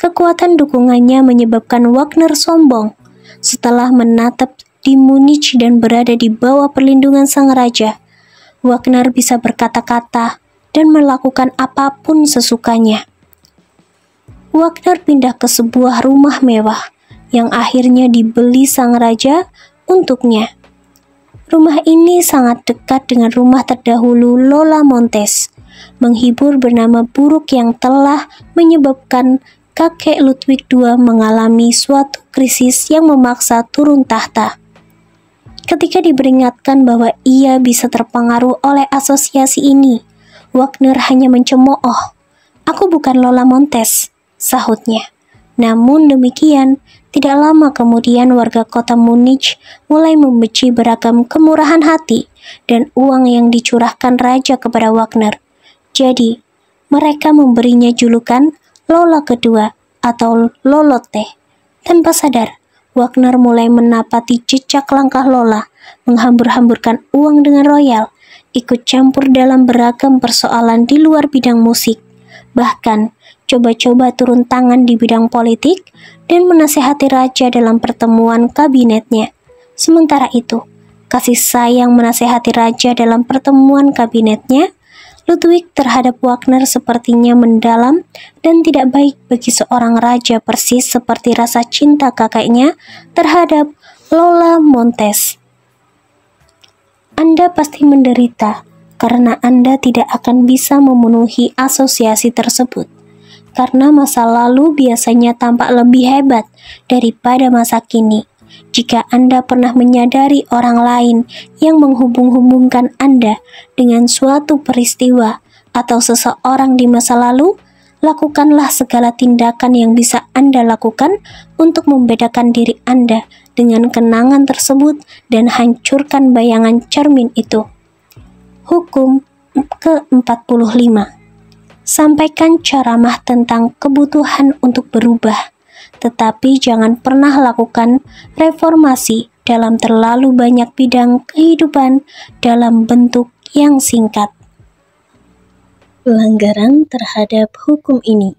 Kekuatan dukungannya menyebabkan Wagner sombong setelah menatap di Munich dan berada di bawah perlindungan sang raja. Wagner bisa berkata-kata dan melakukan apapun sesukanya. Wagner pindah ke sebuah rumah mewah yang akhirnya dibeli sang raja untuknya. Rumah ini sangat dekat dengan rumah terdahulu Lola Montes, menghibur bernama buruk yang telah menyebabkan kakek Ludwig II mengalami suatu krisis yang memaksa turun tahta. Ketika diberingatkan bahwa ia bisa terpengaruh oleh asosiasi ini, Wagner hanya mencemooh. Aku bukan Lola Montes sahutnya. Namun demikian, tidak lama kemudian warga kota Munich mulai membenci beragam kemurahan hati dan uang yang dicurahkan raja kepada Wagner. Jadi, mereka memberinya julukan Lola kedua atau Lolote. Tanpa sadar, Wagner mulai menapati jejak langkah Lola, menghambur-hamburkan uang dengan royal, ikut campur dalam beragam persoalan di luar bidang musik. Bahkan, coba-coba turun tangan di bidang politik dan menasehati raja dalam pertemuan kabinetnya. Sementara itu, kasih sayang menasehati raja dalam pertemuan kabinetnya, Ludwig terhadap Wagner sepertinya mendalam dan tidak baik bagi seorang raja persis seperti rasa cinta kakeknya terhadap Lola Montes. Anda pasti menderita karena Anda tidak akan bisa memenuhi asosiasi tersebut karena masa lalu biasanya tampak lebih hebat daripada masa kini. Jika Anda pernah menyadari orang lain yang menghubung-hubungkan Anda dengan suatu peristiwa atau seseorang di masa lalu, lakukanlah segala tindakan yang bisa Anda lakukan untuk membedakan diri Anda dengan kenangan tersebut dan hancurkan bayangan cermin itu. Hukum ke-45 Sampaikan ceramah tentang kebutuhan untuk berubah, tetapi jangan pernah lakukan reformasi dalam terlalu banyak bidang kehidupan dalam bentuk yang singkat. Pelanggaran terhadap hukum ini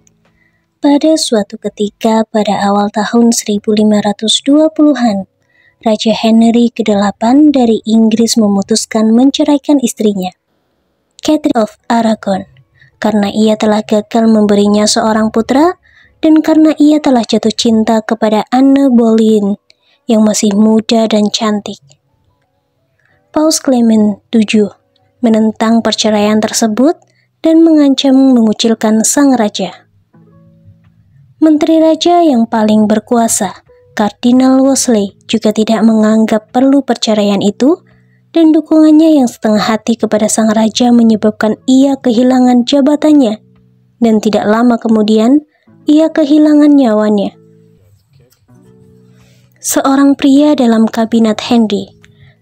pada suatu ketika pada awal tahun 1520-an, Raja Henry ke-8 dari Inggris memutuskan menceraikan istrinya, Catherine of Aragon karena ia telah gagal memberinya seorang putra dan karena ia telah jatuh cinta kepada Anne Boleyn yang masih muda dan cantik. Paus Clement VII menentang perceraian tersebut dan mengancam mengucilkan sang raja. Menteri raja yang paling berkuasa, Kardinal Wesley, juga tidak menganggap perlu perceraian itu dan dukungannya yang setengah hati kepada sang raja menyebabkan ia kehilangan jabatannya dan tidak lama kemudian ia kehilangan nyawanya. Seorang pria dalam kabinet Henry,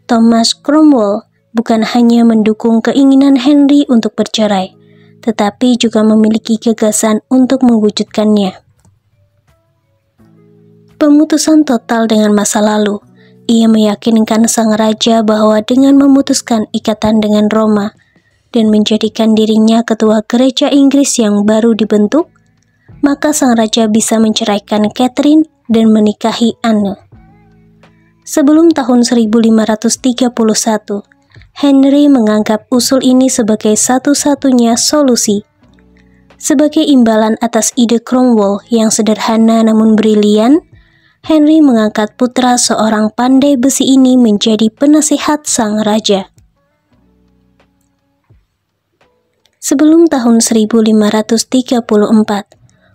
Thomas Cromwell, bukan hanya mendukung keinginan Henry untuk bercerai, tetapi juga memiliki gagasan untuk mewujudkannya. Pemutusan total dengan masa lalu ia meyakinkan sang raja bahwa dengan memutuskan ikatan dengan Roma dan menjadikan dirinya ketua gereja Inggris yang baru dibentuk, maka sang raja bisa menceraikan Catherine dan menikahi Anne. Sebelum tahun 1531, Henry menganggap usul ini sebagai satu-satunya solusi. Sebagai imbalan atas ide Cromwell yang sederhana namun brilian, Henry mengangkat putra seorang pandai besi ini menjadi penasehat sang raja. Sebelum tahun 1534,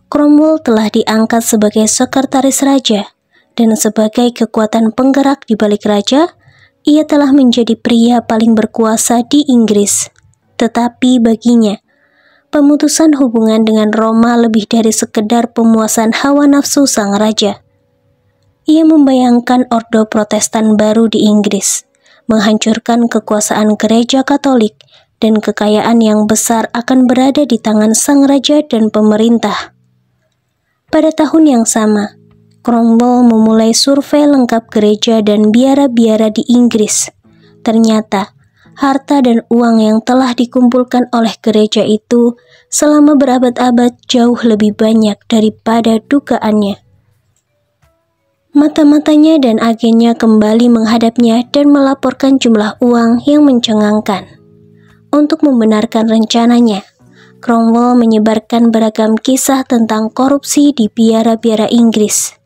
Cromwell telah diangkat sebagai sekretaris raja dan sebagai kekuatan penggerak di balik raja, ia telah menjadi pria paling berkuasa di Inggris. Tetapi baginya, pemutusan hubungan dengan Roma lebih dari sekedar pemuasan hawa nafsu sang raja. Ia membayangkan Ordo Protestan baru di Inggris, menghancurkan kekuasaan gereja Katolik, dan kekayaan yang besar akan berada di tangan sang raja dan pemerintah. Pada tahun yang sama, Cromwell memulai survei lengkap gereja dan biara-biara di Inggris. Ternyata, harta dan uang yang telah dikumpulkan oleh gereja itu selama berabad-abad jauh lebih banyak daripada dugaannya. Mata-matanya dan agennya kembali menghadapnya dan melaporkan jumlah uang yang mencengangkan. Untuk membenarkan rencananya, Cromwell menyebarkan beragam kisah tentang korupsi di biara-biara Inggris.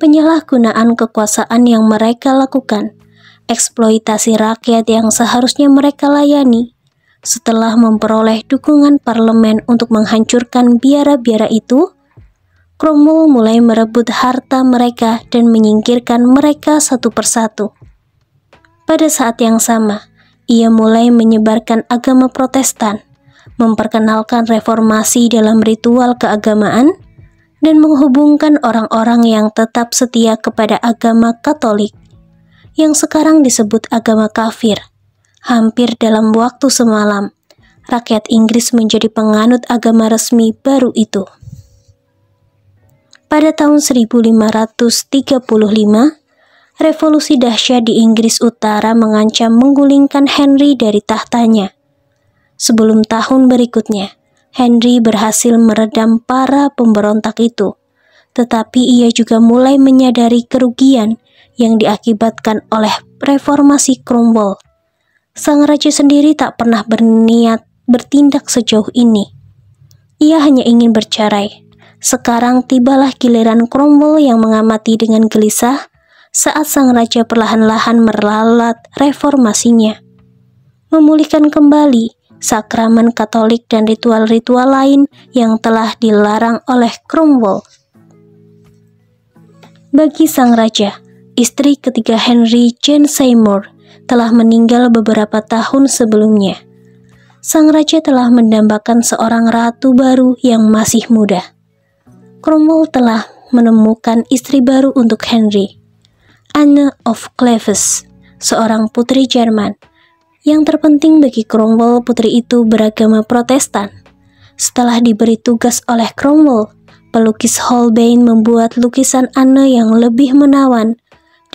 Penyalahgunaan kekuasaan yang mereka lakukan, eksploitasi rakyat yang seharusnya mereka layani, setelah memperoleh dukungan parlemen untuk menghancurkan biara-biara itu, Cromwell mulai merebut harta mereka dan menyingkirkan mereka satu persatu. Pada saat yang sama, ia mulai menyebarkan agama Protestan, memperkenalkan reformasi dalam ritual keagamaan, dan menghubungkan orang-orang yang tetap setia kepada agama Katolik, yang sekarang disebut agama kafir. Hampir dalam waktu semalam, rakyat Inggris menjadi penganut agama resmi baru itu pada tahun 1535, revolusi dahsyat di Inggris Utara mengancam menggulingkan Henry dari tahtanya. Sebelum tahun berikutnya, Henry berhasil meredam para pemberontak itu, tetapi ia juga mulai menyadari kerugian yang diakibatkan oleh reformasi Cromwell. Sang raja sendiri tak pernah berniat bertindak sejauh ini. Ia hanya ingin bercerai sekarang tibalah giliran Cromwell yang mengamati dengan gelisah saat sang raja perlahan-lahan meralat reformasinya. Memulihkan kembali sakramen Katolik dan ritual-ritual lain yang telah dilarang oleh Cromwell. Bagi sang raja, istri ketiga Henry Jane Seymour telah meninggal beberapa tahun sebelumnya. Sang raja telah mendambakan seorang ratu baru yang masih muda. Cromwell telah menemukan istri baru untuk Henry, Anne of Cleves, seorang putri Jerman. Yang terpenting bagi Cromwell, putri itu beragama Protestan. Setelah diberi tugas oleh Cromwell, pelukis Holbein membuat lukisan Anne yang lebih menawan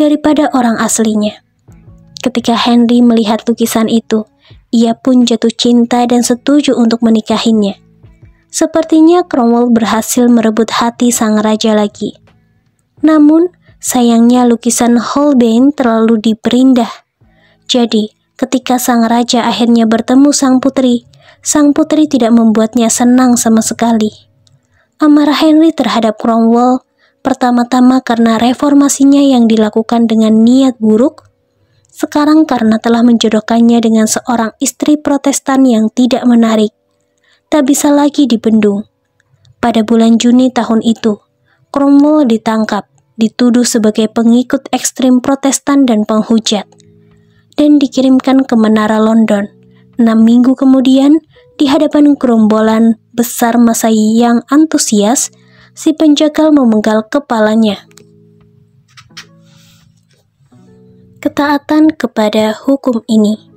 daripada orang aslinya. Ketika Henry melihat lukisan itu, ia pun jatuh cinta dan setuju untuk menikahinya. Sepertinya Cromwell berhasil merebut hati sang raja lagi. Namun, sayangnya lukisan Holbein terlalu diperindah. Jadi, ketika sang raja akhirnya bertemu sang putri, sang putri tidak membuatnya senang sama sekali. Amarah Henry terhadap Cromwell pertama-tama karena reformasinya yang dilakukan dengan niat buruk, sekarang karena telah menjodohkannya dengan seorang istri protestan yang tidak menarik tak bisa lagi dibendung. Pada bulan Juni tahun itu, Cromwell ditangkap, dituduh sebagai pengikut ekstrim protestan dan penghujat, dan dikirimkan ke Menara London. Enam minggu kemudian, di hadapan gerombolan besar masa yang antusias, si penjagal memenggal kepalanya. Ketaatan kepada hukum ini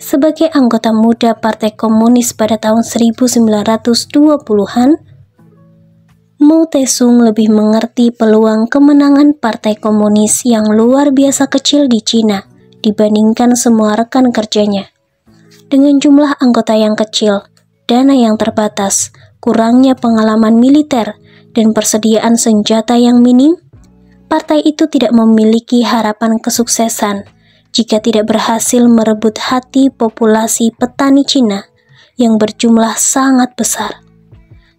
sebagai anggota muda Partai Komunis pada tahun 1920-an, Mu Sung lebih mengerti peluang kemenangan Partai Komunis yang luar biasa kecil di Cina dibandingkan semua rekan kerjanya. Dengan jumlah anggota yang kecil, dana yang terbatas, kurangnya pengalaman militer, dan persediaan senjata yang minim, partai itu tidak memiliki harapan kesuksesan jika tidak berhasil merebut hati populasi petani Cina yang berjumlah sangat besar.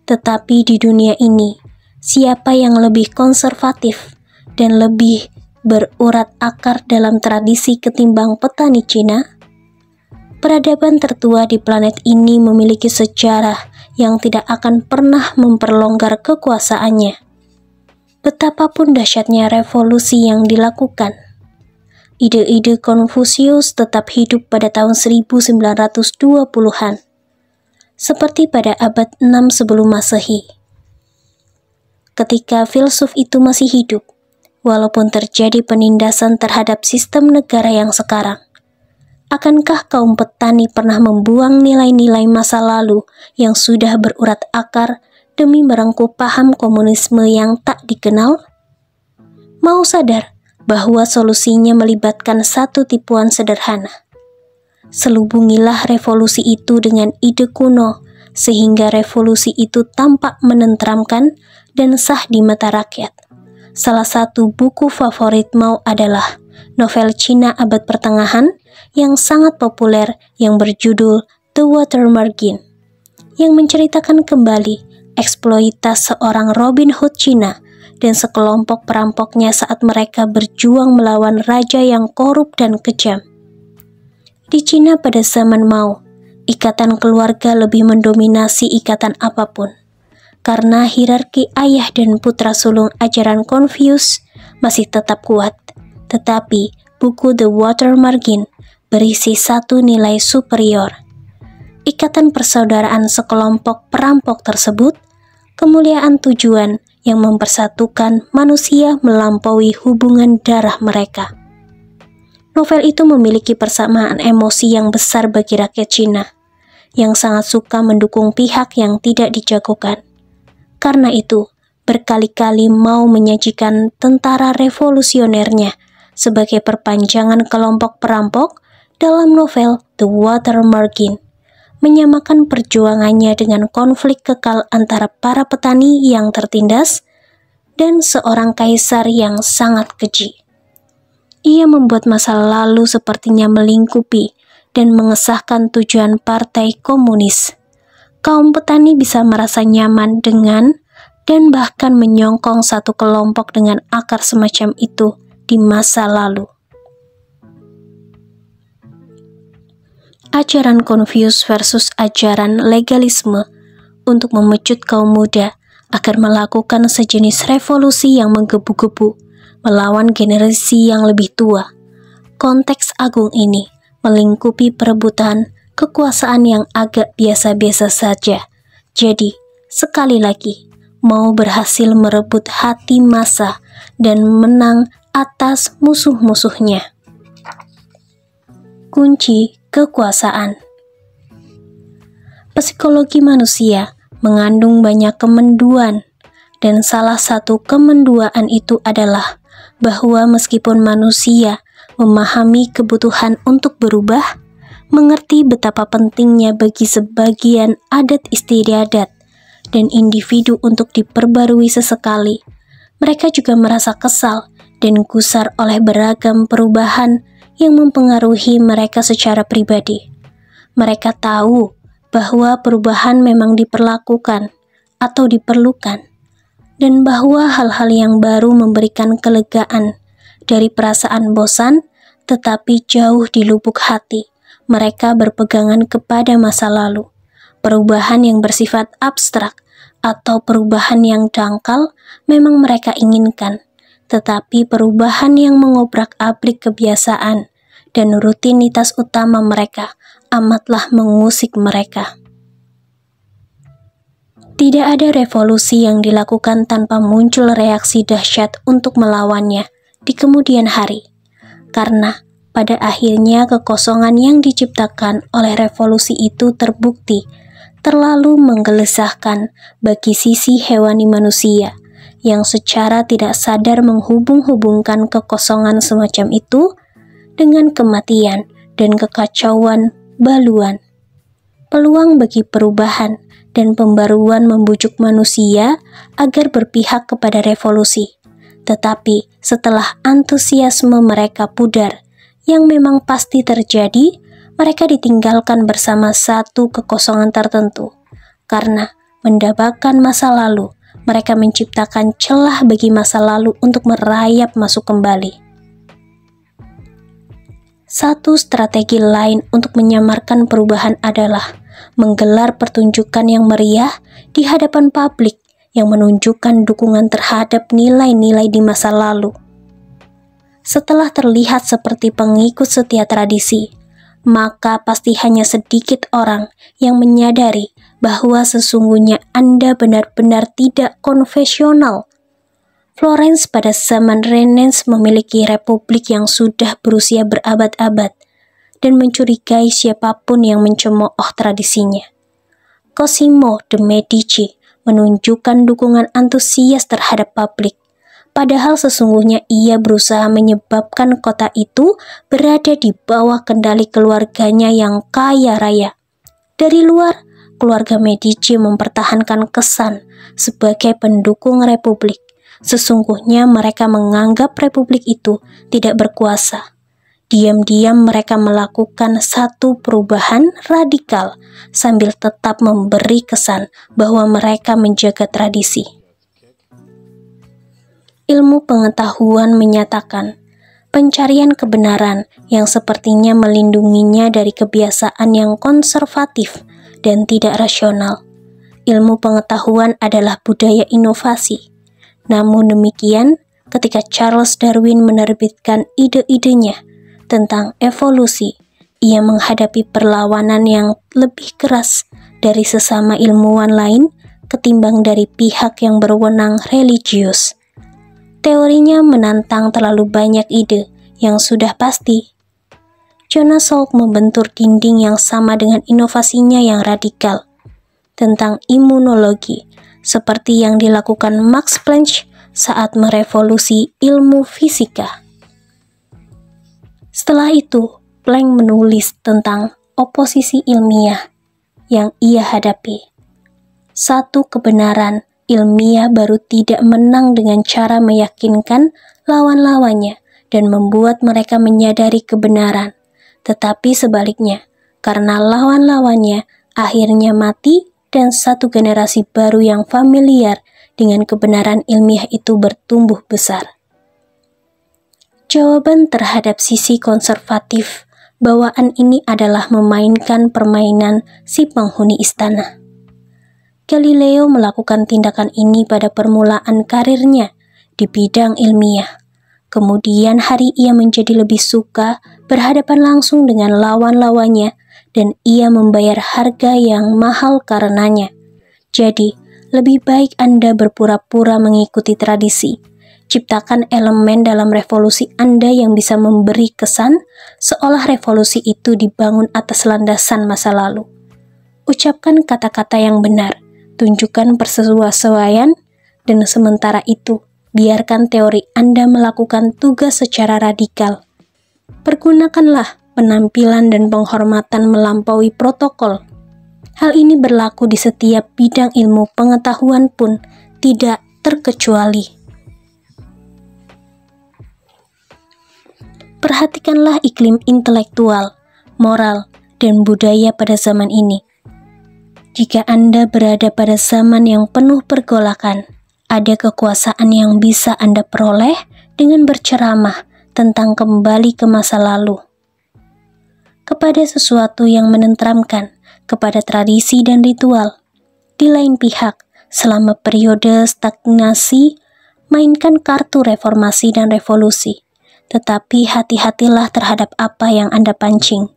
Tetapi di dunia ini, siapa yang lebih konservatif dan lebih berurat akar dalam tradisi ketimbang petani Cina? Peradaban tertua di planet ini memiliki sejarah yang tidak akan pernah memperlonggar kekuasaannya. Betapapun dahsyatnya revolusi yang dilakukan Ide-ide Konfusius tetap hidup pada tahun 1920-an, seperti pada abad 6 sebelum masehi. Ketika filsuf itu masih hidup, walaupun terjadi penindasan terhadap sistem negara yang sekarang, akankah kaum petani pernah membuang nilai-nilai masa lalu yang sudah berurat akar demi merengkuh paham komunisme yang tak dikenal? Mau sadar, bahwa solusinya melibatkan satu tipuan sederhana. Selubungilah revolusi itu dengan ide kuno, sehingga revolusi itu tampak menentramkan dan sah di mata rakyat. Salah satu buku favorit Mao adalah novel Cina abad pertengahan yang sangat populer yang berjudul The Water Margin, yang menceritakan kembali eksploitasi seorang Robin Hood Cina dan sekelompok perampoknya saat mereka berjuang melawan raja yang korup dan kejam. Di Cina pada zaman Mao, ikatan keluarga lebih mendominasi ikatan apapun. Karena hierarki ayah dan putra sulung ajaran Confucius masih tetap kuat, tetapi buku The Water Margin berisi satu nilai superior. Ikatan persaudaraan sekelompok perampok tersebut kemuliaan tujuan, yang mempersatukan manusia melampaui hubungan darah mereka. Novel itu memiliki persamaan emosi yang besar bagi rakyat Cina, yang sangat suka mendukung pihak yang tidak dijagokan. Karena itu, berkali-kali mau menyajikan tentara revolusionernya sebagai perpanjangan kelompok perampok dalam novel The Water menyamakan perjuangannya dengan konflik kekal antara para petani yang tertindas dan seorang kaisar yang sangat keji. Ia membuat masa lalu sepertinya melingkupi dan mengesahkan tujuan partai komunis. Kaum petani bisa merasa nyaman dengan dan bahkan menyongkong satu kelompok dengan akar semacam itu di masa lalu. ajaran Konfusius versus ajaran legalisme untuk memecut kaum muda agar melakukan sejenis revolusi yang menggebu-gebu melawan generasi yang lebih tua. Konteks agung ini melingkupi perebutan kekuasaan yang agak biasa-biasa saja. Jadi, sekali lagi, mau berhasil merebut hati massa dan menang atas musuh-musuhnya. Kunci kekuasaan. Psikologi manusia mengandung banyak kemenduan, dan salah satu kemenduan itu adalah bahwa meskipun manusia memahami kebutuhan untuk berubah, mengerti betapa pentingnya bagi sebagian adat istiadat dan individu untuk diperbarui sesekali, mereka juga merasa kesal dan gusar oleh beragam perubahan yang mempengaruhi mereka secara pribadi. Mereka tahu bahwa perubahan memang diperlakukan atau diperlukan, dan bahwa hal-hal yang baru memberikan kelegaan dari perasaan bosan, tetapi jauh di lubuk hati. Mereka berpegangan kepada masa lalu, perubahan yang bersifat abstrak atau perubahan yang dangkal memang mereka inginkan, tetapi perubahan yang mengobrak-abrik kebiasaan dan rutinitas utama mereka amatlah mengusik mereka. Tidak ada revolusi yang dilakukan tanpa muncul reaksi dahsyat untuk melawannya di kemudian hari, karena pada akhirnya kekosongan yang diciptakan oleh revolusi itu terbukti terlalu menggelesahkan bagi sisi hewani manusia yang secara tidak sadar menghubung-hubungkan kekosongan semacam itu dengan kematian dan kekacauan baluan. Peluang bagi perubahan dan pembaruan membujuk manusia agar berpihak kepada revolusi. Tetapi setelah antusiasme mereka pudar, yang memang pasti terjadi, mereka ditinggalkan bersama satu kekosongan tertentu. Karena mendapatkan masa lalu, mereka menciptakan celah bagi masa lalu untuk merayap masuk kembali. Satu strategi lain untuk menyamarkan perubahan adalah menggelar pertunjukan yang meriah di hadapan publik yang menunjukkan dukungan terhadap nilai-nilai di masa lalu. Setelah terlihat seperti pengikut setia tradisi, maka pasti hanya sedikit orang yang menyadari bahwa sesungguhnya Anda benar-benar tidak konfesional Florence pada zaman Renaissance memiliki republik yang sudah berusia berabad-abad dan mencurigai siapapun yang mencemooh tradisinya. Cosimo de Medici menunjukkan dukungan antusias terhadap publik, padahal sesungguhnya ia berusaha menyebabkan kota itu berada di bawah kendali keluarganya yang kaya raya. Dari luar, keluarga Medici mempertahankan kesan sebagai pendukung republik Sesungguhnya mereka menganggap republik itu tidak berkuasa. Diam-diam mereka melakukan satu perubahan radikal sambil tetap memberi kesan bahwa mereka menjaga tradisi. Ilmu pengetahuan menyatakan pencarian kebenaran yang sepertinya melindunginya dari kebiasaan yang konservatif dan tidak rasional. Ilmu pengetahuan adalah budaya inovasi namun demikian, ketika Charles Darwin menerbitkan ide-idenya tentang evolusi, ia menghadapi perlawanan yang lebih keras dari sesama ilmuwan lain ketimbang dari pihak yang berwenang religius. Teorinya menantang terlalu banyak ide yang sudah pasti. Jonas Salk membentur dinding yang sama dengan inovasinya yang radikal tentang imunologi seperti yang dilakukan Max Planck saat merevolusi ilmu fisika. Setelah itu, Planck menulis tentang oposisi ilmiah yang ia hadapi. Satu kebenaran ilmiah baru tidak menang dengan cara meyakinkan lawan-lawannya dan membuat mereka menyadari kebenaran. Tetapi sebaliknya, karena lawan-lawannya akhirnya mati dan satu generasi baru yang familiar dengan kebenaran ilmiah itu bertumbuh besar. Jawaban terhadap sisi konservatif bawaan ini adalah memainkan permainan si penghuni istana. Galileo melakukan tindakan ini pada permulaan karirnya di bidang ilmiah. Kemudian hari ia menjadi lebih suka berhadapan langsung dengan lawan-lawannya dan ia membayar harga yang mahal karenanya. Jadi, lebih baik Anda berpura-pura mengikuti tradisi. Ciptakan elemen dalam revolusi Anda yang bisa memberi kesan seolah revolusi itu dibangun atas landasan masa lalu. Ucapkan kata-kata yang benar, tunjukkan persesuaian, dan sementara itu, biarkan teori Anda melakukan tugas secara radikal. Pergunakanlah penampilan dan penghormatan melampaui protokol. Hal ini berlaku di setiap bidang ilmu pengetahuan pun tidak terkecuali. Perhatikanlah iklim intelektual, moral, dan budaya pada zaman ini. Jika Anda berada pada zaman yang penuh pergolakan, ada kekuasaan yang bisa Anda peroleh dengan berceramah tentang kembali ke masa lalu kepada sesuatu yang menentramkan kepada tradisi dan ritual. Di lain pihak, selama periode stagnasi, mainkan kartu reformasi dan revolusi. Tetapi hati-hatilah terhadap apa yang Anda pancing.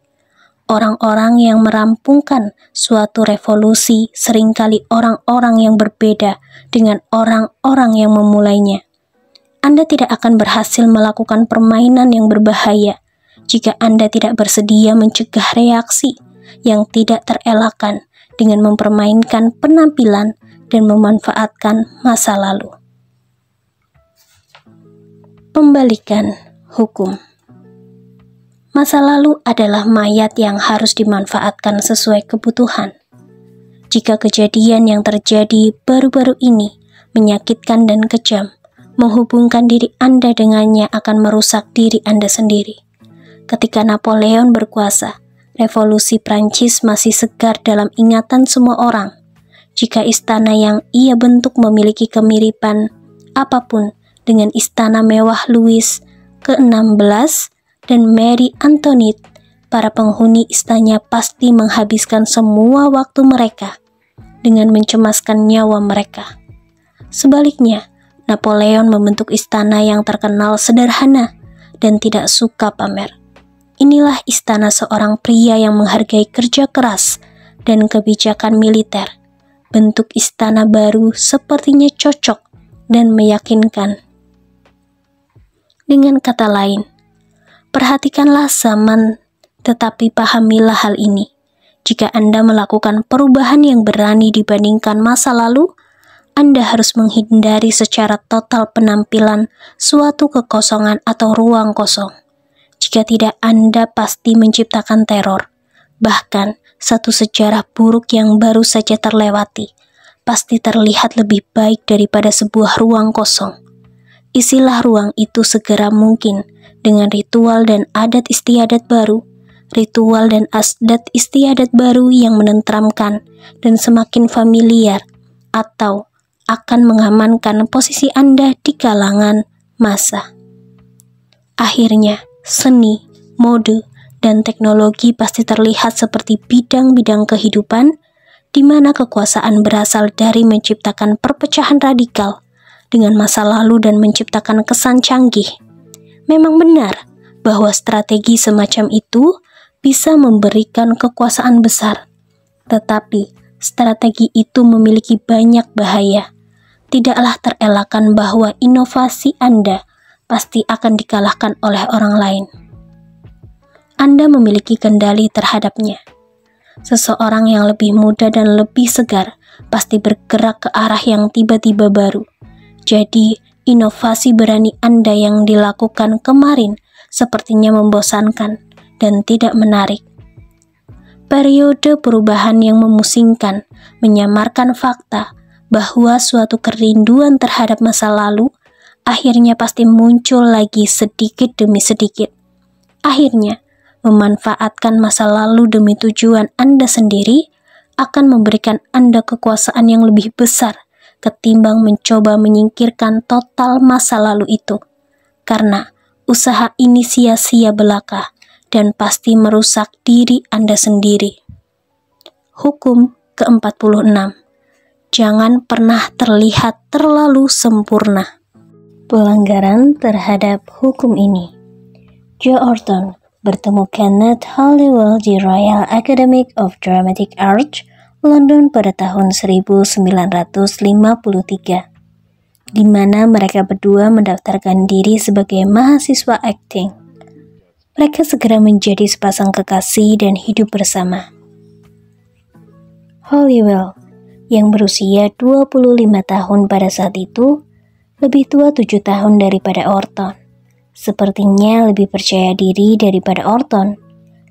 Orang-orang yang merampungkan suatu revolusi seringkali orang-orang yang berbeda dengan orang-orang yang memulainya. Anda tidak akan berhasil melakukan permainan yang berbahaya jika Anda tidak bersedia mencegah reaksi yang tidak terelakkan dengan mempermainkan penampilan dan memanfaatkan masa lalu. Pembalikan hukum masa lalu adalah mayat yang harus dimanfaatkan sesuai kebutuhan. Jika kejadian yang terjadi baru-baru ini menyakitkan dan kejam, menghubungkan diri Anda dengannya akan merusak diri Anda sendiri ketika Napoleon berkuasa. Revolusi Prancis masih segar dalam ingatan semua orang. Jika istana yang ia bentuk memiliki kemiripan apapun dengan istana mewah Louis ke-16 dan Mary Antoinette, para penghuni istananya pasti menghabiskan semua waktu mereka dengan mencemaskan nyawa mereka. Sebaliknya, Napoleon membentuk istana yang terkenal sederhana dan tidak suka pamer Inilah istana seorang pria yang menghargai kerja keras dan kebijakan militer. Bentuk istana baru sepertinya cocok dan meyakinkan. Dengan kata lain, perhatikanlah zaman, tetapi pahamilah hal ini. Jika Anda melakukan perubahan yang berani dibandingkan masa lalu, Anda harus menghindari secara total penampilan suatu kekosongan atau ruang kosong. Jika tidak, Anda pasti menciptakan teror. Bahkan, satu sejarah buruk yang baru saja terlewati pasti terlihat lebih baik daripada sebuah ruang kosong. Isilah ruang itu segera mungkin dengan ritual dan adat istiadat baru, ritual dan adat istiadat baru yang menentramkan dan semakin familiar atau akan mengamankan posisi Anda di kalangan masa. Akhirnya, seni, mode, dan teknologi pasti terlihat seperti bidang-bidang kehidupan di mana kekuasaan berasal dari menciptakan perpecahan radikal dengan masa lalu dan menciptakan kesan canggih. Memang benar bahwa strategi semacam itu bisa memberikan kekuasaan besar. Tetapi, strategi itu memiliki banyak bahaya. Tidaklah terelakkan bahwa inovasi Anda – pasti akan dikalahkan oleh orang lain. Anda memiliki kendali terhadapnya. Seseorang yang lebih muda dan lebih segar pasti bergerak ke arah yang tiba-tiba baru. Jadi, inovasi berani Anda yang dilakukan kemarin sepertinya membosankan dan tidak menarik. Periode perubahan yang memusingkan menyamarkan fakta bahwa suatu kerinduan terhadap masa lalu akhirnya pasti muncul lagi sedikit demi sedikit. Akhirnya, memanfaatkan masa lalu demi tujuan Anda sendiri akan memberikan Anda kekuasaan yang lebih besar ketimbang mencoba menyingkirkan total masa lalu itu. Karena usaha ini sia-sia belaka dan pasti merusak diri Anda sendiri. Hukum ke-46 Jangan pernah terlihat terlalu sempurna pelanggaran terhadap hukum ini. Joe Orton bertemu Kenneth Halliwell di Royal Academy of Dramatic Arts, London pada tahun 1953, di mana mereka berdua mendaftarkan diri sebagai mahasiswa akting. Mereka segera menjadi sepasang kekasih dan hidup bersama. Halliwell, yang berusia 25 tahun pada saat itu, lebih tua tujuh tahun daripada Orton. Sepertinya lebih percaya diri daripada Orton,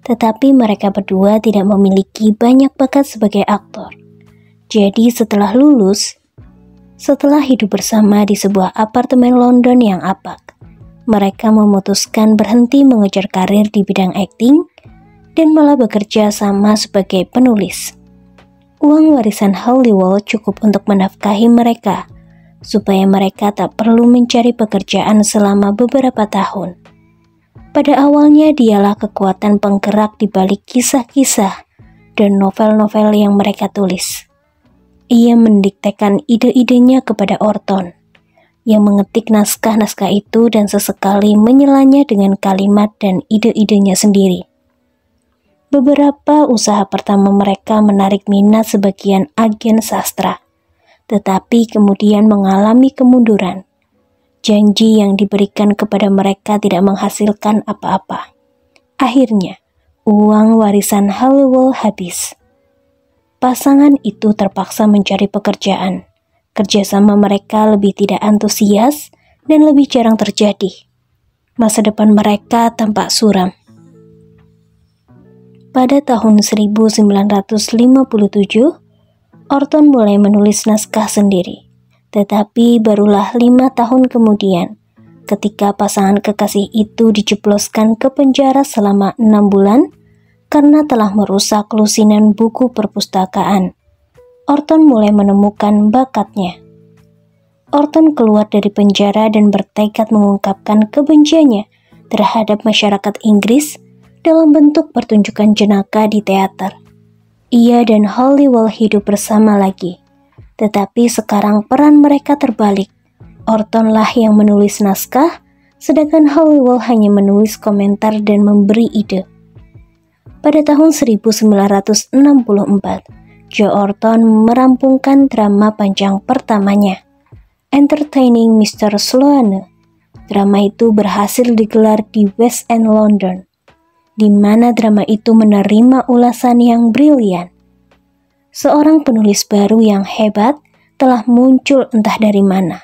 tetapi mereka berdua tidak memiliki banyak bakat sebagai aktor. Jadi setelah lulus, setelah hidup bersama di sebuah apartemen London yang apak, mereka memutuskan berhenti mengejar karir di bidang akting dan malah bekerja sama sebagai penulis. Uang warisan Hollywood cukup untuk menafkahi mereka – supaya mereka tak perlu mencari pekerjaan selama beberapa tahun. Pada awalnya dialah kekuatan penggerak di balik kisah-kisah dan novel-novel yang mereka tulis. Ia mendiktekan ide-idenya kepada Orton, yang mengetik naskah-naskah itu dan sesekali menyelanya dengan kalimat dan ide-idenya sendiri. Beberapa usaha pertama mereka menarik minat sebagian agen sastra tetapi kemudian mengalami kemunduran. Janji yang diberikan kepada mereka tidak menghasilkan apa-apa. Akhirnya, uang warisan Hallowell habis. Pasangan itu terpaksa mencari pekerjaan. Kerjasama mereka lebih tidak antusias dan lebih jarang terjadi. Masa depan mereka tampak suram. Pada tahun 1957, Orton mulai menulis naskah sendiri. Tetapi barulah lima tahun kemudian, ketika pasangan kekasih itu dijebloskan ke penjara selama enam bulan karena telah merusak lusinan buku perpustakaan, Orton mulai menemukan bakatnya. Orton keluar dari penjara dan bertekad mengungkapkan kebenciannya terhadap masyarakat Inggris dalam bentuk pertunjukan jenaka di teater ia dan Halliwell hidup bersama lagi. Tetapi sekarang peran mereka terbalik. Ortonlah yang menulis naskah, sedangkan Halliwell hanya menulis komentar dan memberi ide. Pada tahun 1964, Joe Orton merampungkan drama panjang pertamanya, Entertaining Mr. Sloane. Drama itu berhasil digelar di West End London di mana drama itu menerima ulasan yang brilian. Seorang penulis baru yang hebat telah muncul entah dari mana.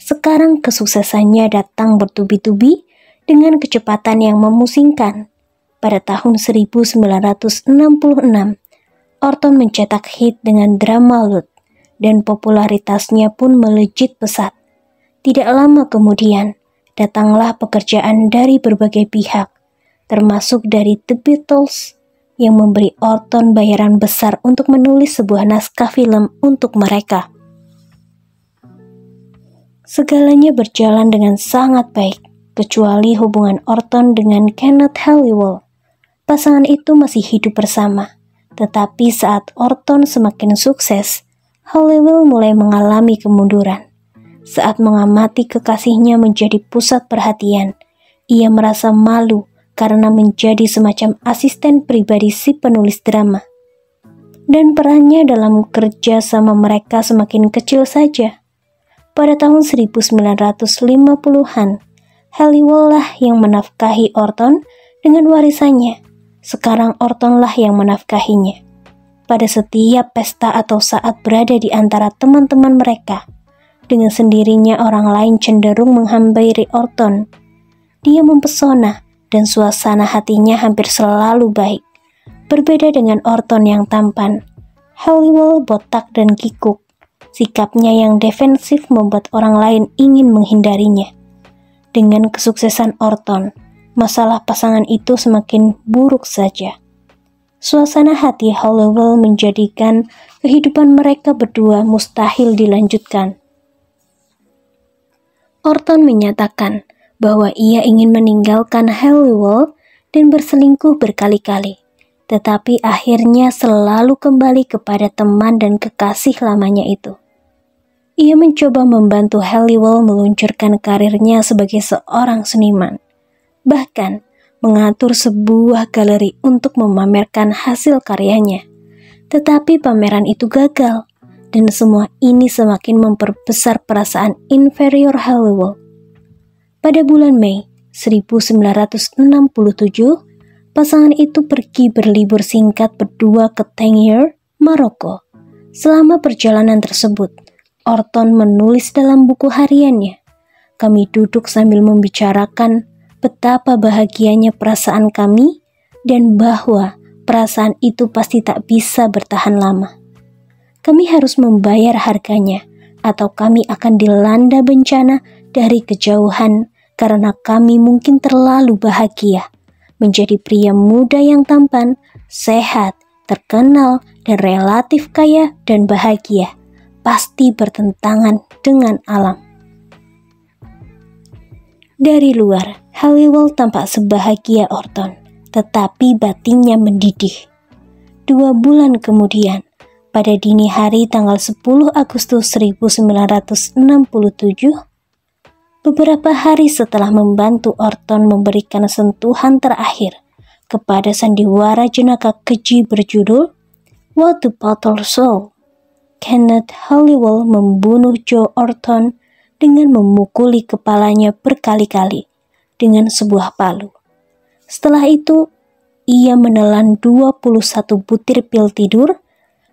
Sekarang kesuksesannya datang bertubi-tubi dengan kecepatan yang memusingkan. Pada tahun 1966, Orton mencetak hit dengan drama Lut dan popularitasnya pun melejit pesat. Tidak lama kemudian, datanglah pekerjaan dari berbagai pihak termasuk dari The Beatles, yang memberi Orton bayaran besar untuk menulis sebuah naskah film untuk mereka. Segalanya berjalan dengan sangat baik, kecuali hubungan Orton dengan Kenneth Halliwell. Pasangan itu masih hidup bersama, tetapi saat Orton semakin sukses, Halliwell mulai mengalami kemunduran. Saat mengamati kekasihnya menjadi pusat perhatian, ia merasa malu karena menjadi semacam asisten pribadi si penulis drama. Dan perannya dalam kerja sama mereka semakin kecil saja. Pada tahun 1950-an, Halliwell lah yang menafkahi Orton dengan warisannya. Sekarang Orton lah yang menafkahinya. Pada setiap pesta atau saat berada di antara teman-teman mereka, dengan sendirinya orang lain cenderung menghampiri Orton. Dia mempesona dan suasana hatinya hampir selalu baik. Berbeda dengan Orton yang tampan, Halliwell botak dan kikuk. Sikapnya yang defensif membuat orang lain ingin menghindarinya. Dengan kesuksesan Orton, masalah pasangan itu semakin buruk saja. Suasana hati Halliwell menjadikan kehidupan mereka berdua mustahil dilanjutkan. Orton menyatakan bahwa ia ingin meninggalkan Halliwell dan berselingkuh berkali-kali, tetapi akhirnya selalu kembali kepada teman dan kekasih lamanya itu. Ia mencoba membantu Halliwell meluncurkan karirnya sebagai seorang seniman, bahkan mengatur sebuah galeri untuk memamerkan hasil karyanya. Tetapi pameran itu gagal, dan semua ini semakin memperbesar perasaan inferior Halliwell pada bulan Mei 1967, pasangan itu pergi berlibur singkat berdua ke Tangier, Maroko. Selama perjalanan tersebut, Orton menulis dalam buku hariannya, "Kami duduk sambil membicarakan betapa bahagianya perasaan kami dan bahwa perasaan itu pasti tak bisa bertahan lama. Kami harus membayar harganya." atau kami akan dilanda bencana dari kejauhan karena kami mungkin terlalu bahagia menjadi pria muda yang tampan, sehat, terkenal, dan relatif kaya dan bahagia. Pasti bertentangan dengan alam. Dari luar, Halliwell tampak sebahagia Orton, tetapi batinnya mendidih. Dua bulan kemudian, pada dini hari tanggal 10 Agustus 1967, beberapa hari setelah membantu Orton memberikan sentuhan terakhir kepada sandiwara jenaka keji berjudul What the Battle Soul. Kenneth Halliwell membunuh Joe Orton dengan memukuli kepalanya berkali-kali dengan sebuah palu. Setelah itu, ia menelan 21 butir pil tidur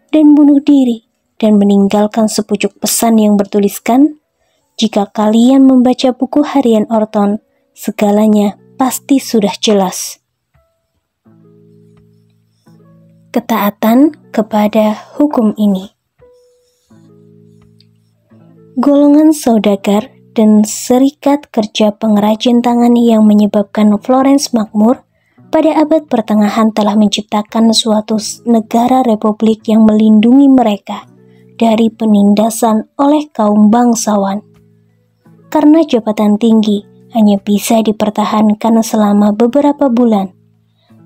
dan bunuh diri dan meninggalkan sepucuk pesan yang bertuliskan jika kalian membaca buku harian Orton, segalanya pasti sudah jelas. Ketaatan kepada hukum ini. Golongan saudagar dan serikat kerja pengrajin tangan yang menyebabkan Florence makmur pada abad pertengahan telah menciptakan suatu negara republik yang melindungi mereka dari penindasan oleh kaum bangsawan karena jabatan tinggi hanya bisa dipertahankan selama beberapa bulan.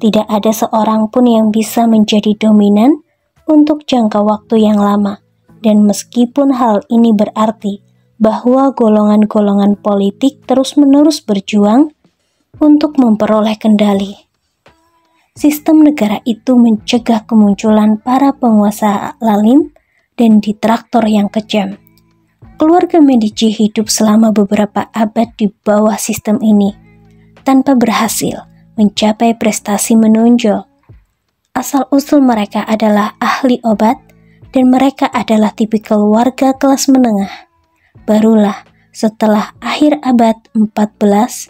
Tidak ada seorang pun yang bisa menjadi dominan untuk jangka waktu yang lama, dan meskipun hal ini berarti bahwa golongan-golongan politik terus-menerus berjuang untuk memperoleh kendali. Sistem negara itu mencegah kemunculan para penguasa lalim dan ditraktor yang kejam keluarga Medici hidup selama beberapa abad di bawah sistem ini, tanpa berhasil mencapai prestasi menonjol. Asal-usul mereka adalah ahli obat, dan mereka adalah tipikal warga kelas menengah. Barulah setelah akhir abad 14,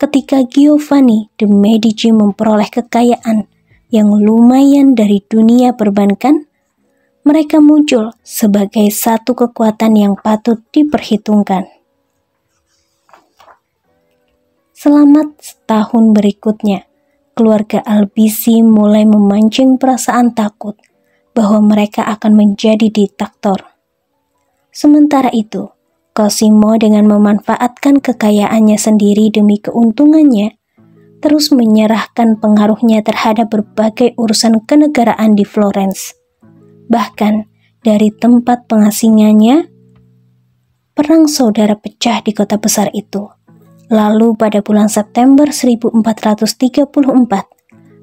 ketika Giovanni de Medici memperoleh kekayaan yang lumayan dari dunia perbankan, mereka muncul sebagai satu kekuatan yang patut diperhitungkan. Selamat setahun berikutnya, keluarga Albisi mulai memancing perasaan takut bahwa mereka akan menjadi diktator. Sementara itu, Cosimo dengan memanfaatkan kekayaannya sendiri demi keuntungannya, terus menyerahkan pengaruhnya terhadap berbagai urusan kenegaraan di Florence bahkan dari tempat pengasingannya, perang saudara pecah di kota besar itu. Lalu pada bulan September 1434,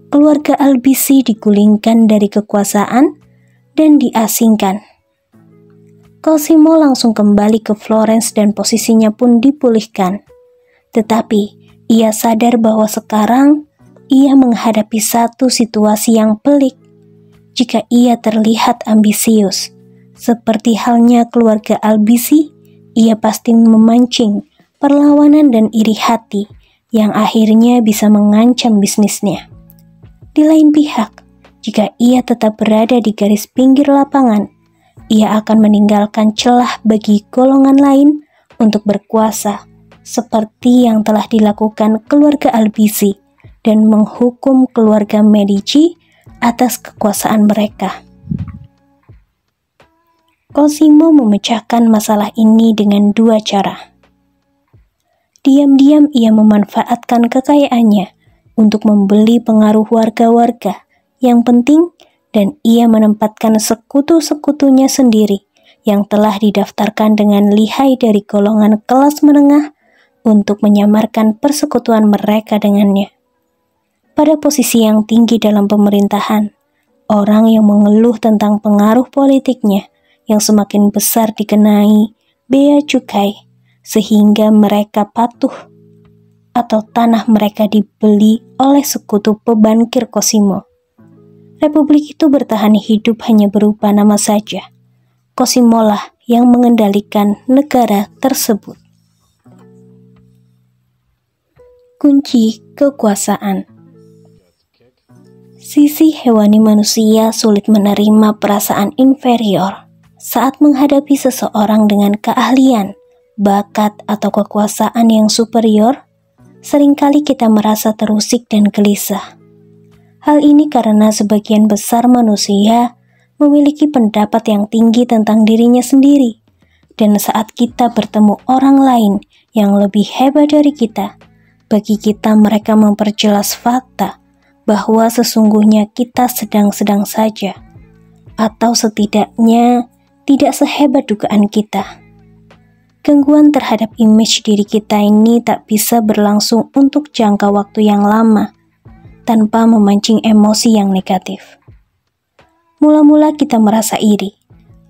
keluarga Albisi digulingkan dari kekuasaan dan diasingkan. Cosimo langsung kembali ke Florence dan posisinya pun dipulihkan. Tetapi, ia sadar bahwa sekarang ia menghadapi satu situasi yang pelik jika ia terlihat ambisius. Seperti halnya keluarga Albisi, ia pasti memancing perlawanan dan iri hati yang akhirnya bisa mengancam bisnisnya. Di lain pihak, jika ia tetap berada di garis pinggir lapangan, ia akan meninggalkan celah bagi golongan lain untuk berkuasa, seperti yang telah dilakukan keluarga Albisi dan menghukum keluarga Medici atas kekuasaan mereka. Cosimo memecahkan masalah ini dengan dua cara. Diam-diam ia memanfaatkan kekayaannya untuk membeli pengaruh warga-warga. Yang penting, dan ia menempatkan sekutu-sekutunya sendiri yang telah didaftarkan dengan lihai dari golongan kelas menengah untuk menyamarkan persekutuan mereka dengannya pada posisi yang tinggi dalam pemerintahan, orang yang mengeluh tentang pengaruh politiknya yang semakin besar dikenai bea cukai, sehingga mereka patuh atau tanah mereka dibeli oleh sekutu pebankir Kosimo. Republik itu bertahan hidup hanya berupa nama saja. Cosimo lah yang mengendalikan negara tersebut. Kunci kekuasaan Sisi hewani manusia sulit menerima perasaan inferior saat menghadapi seseorang dengan keahlian, bakat, atau kekuasaan yang superior. Seringkali kita merasa terusik dan gelisah. Hal ini karena sebagian besar manusia memiliki pendapat yang tinggi tentang dirinya sendiri, dan saat kita bertemu orang lain yang lebih hebat dari kita, bagi kita mereka memperjelas fakta bahwa sesungguhnya kita sedang-sedang saja, atau setidaknya tidak sehebat dugaan kita. Gangguan terhadap image diri kita ini tak bisa berlangsung untuk jangka waktu yang lama tanpa memancing emosi yang negatif. Mula-mula kita merasa iri,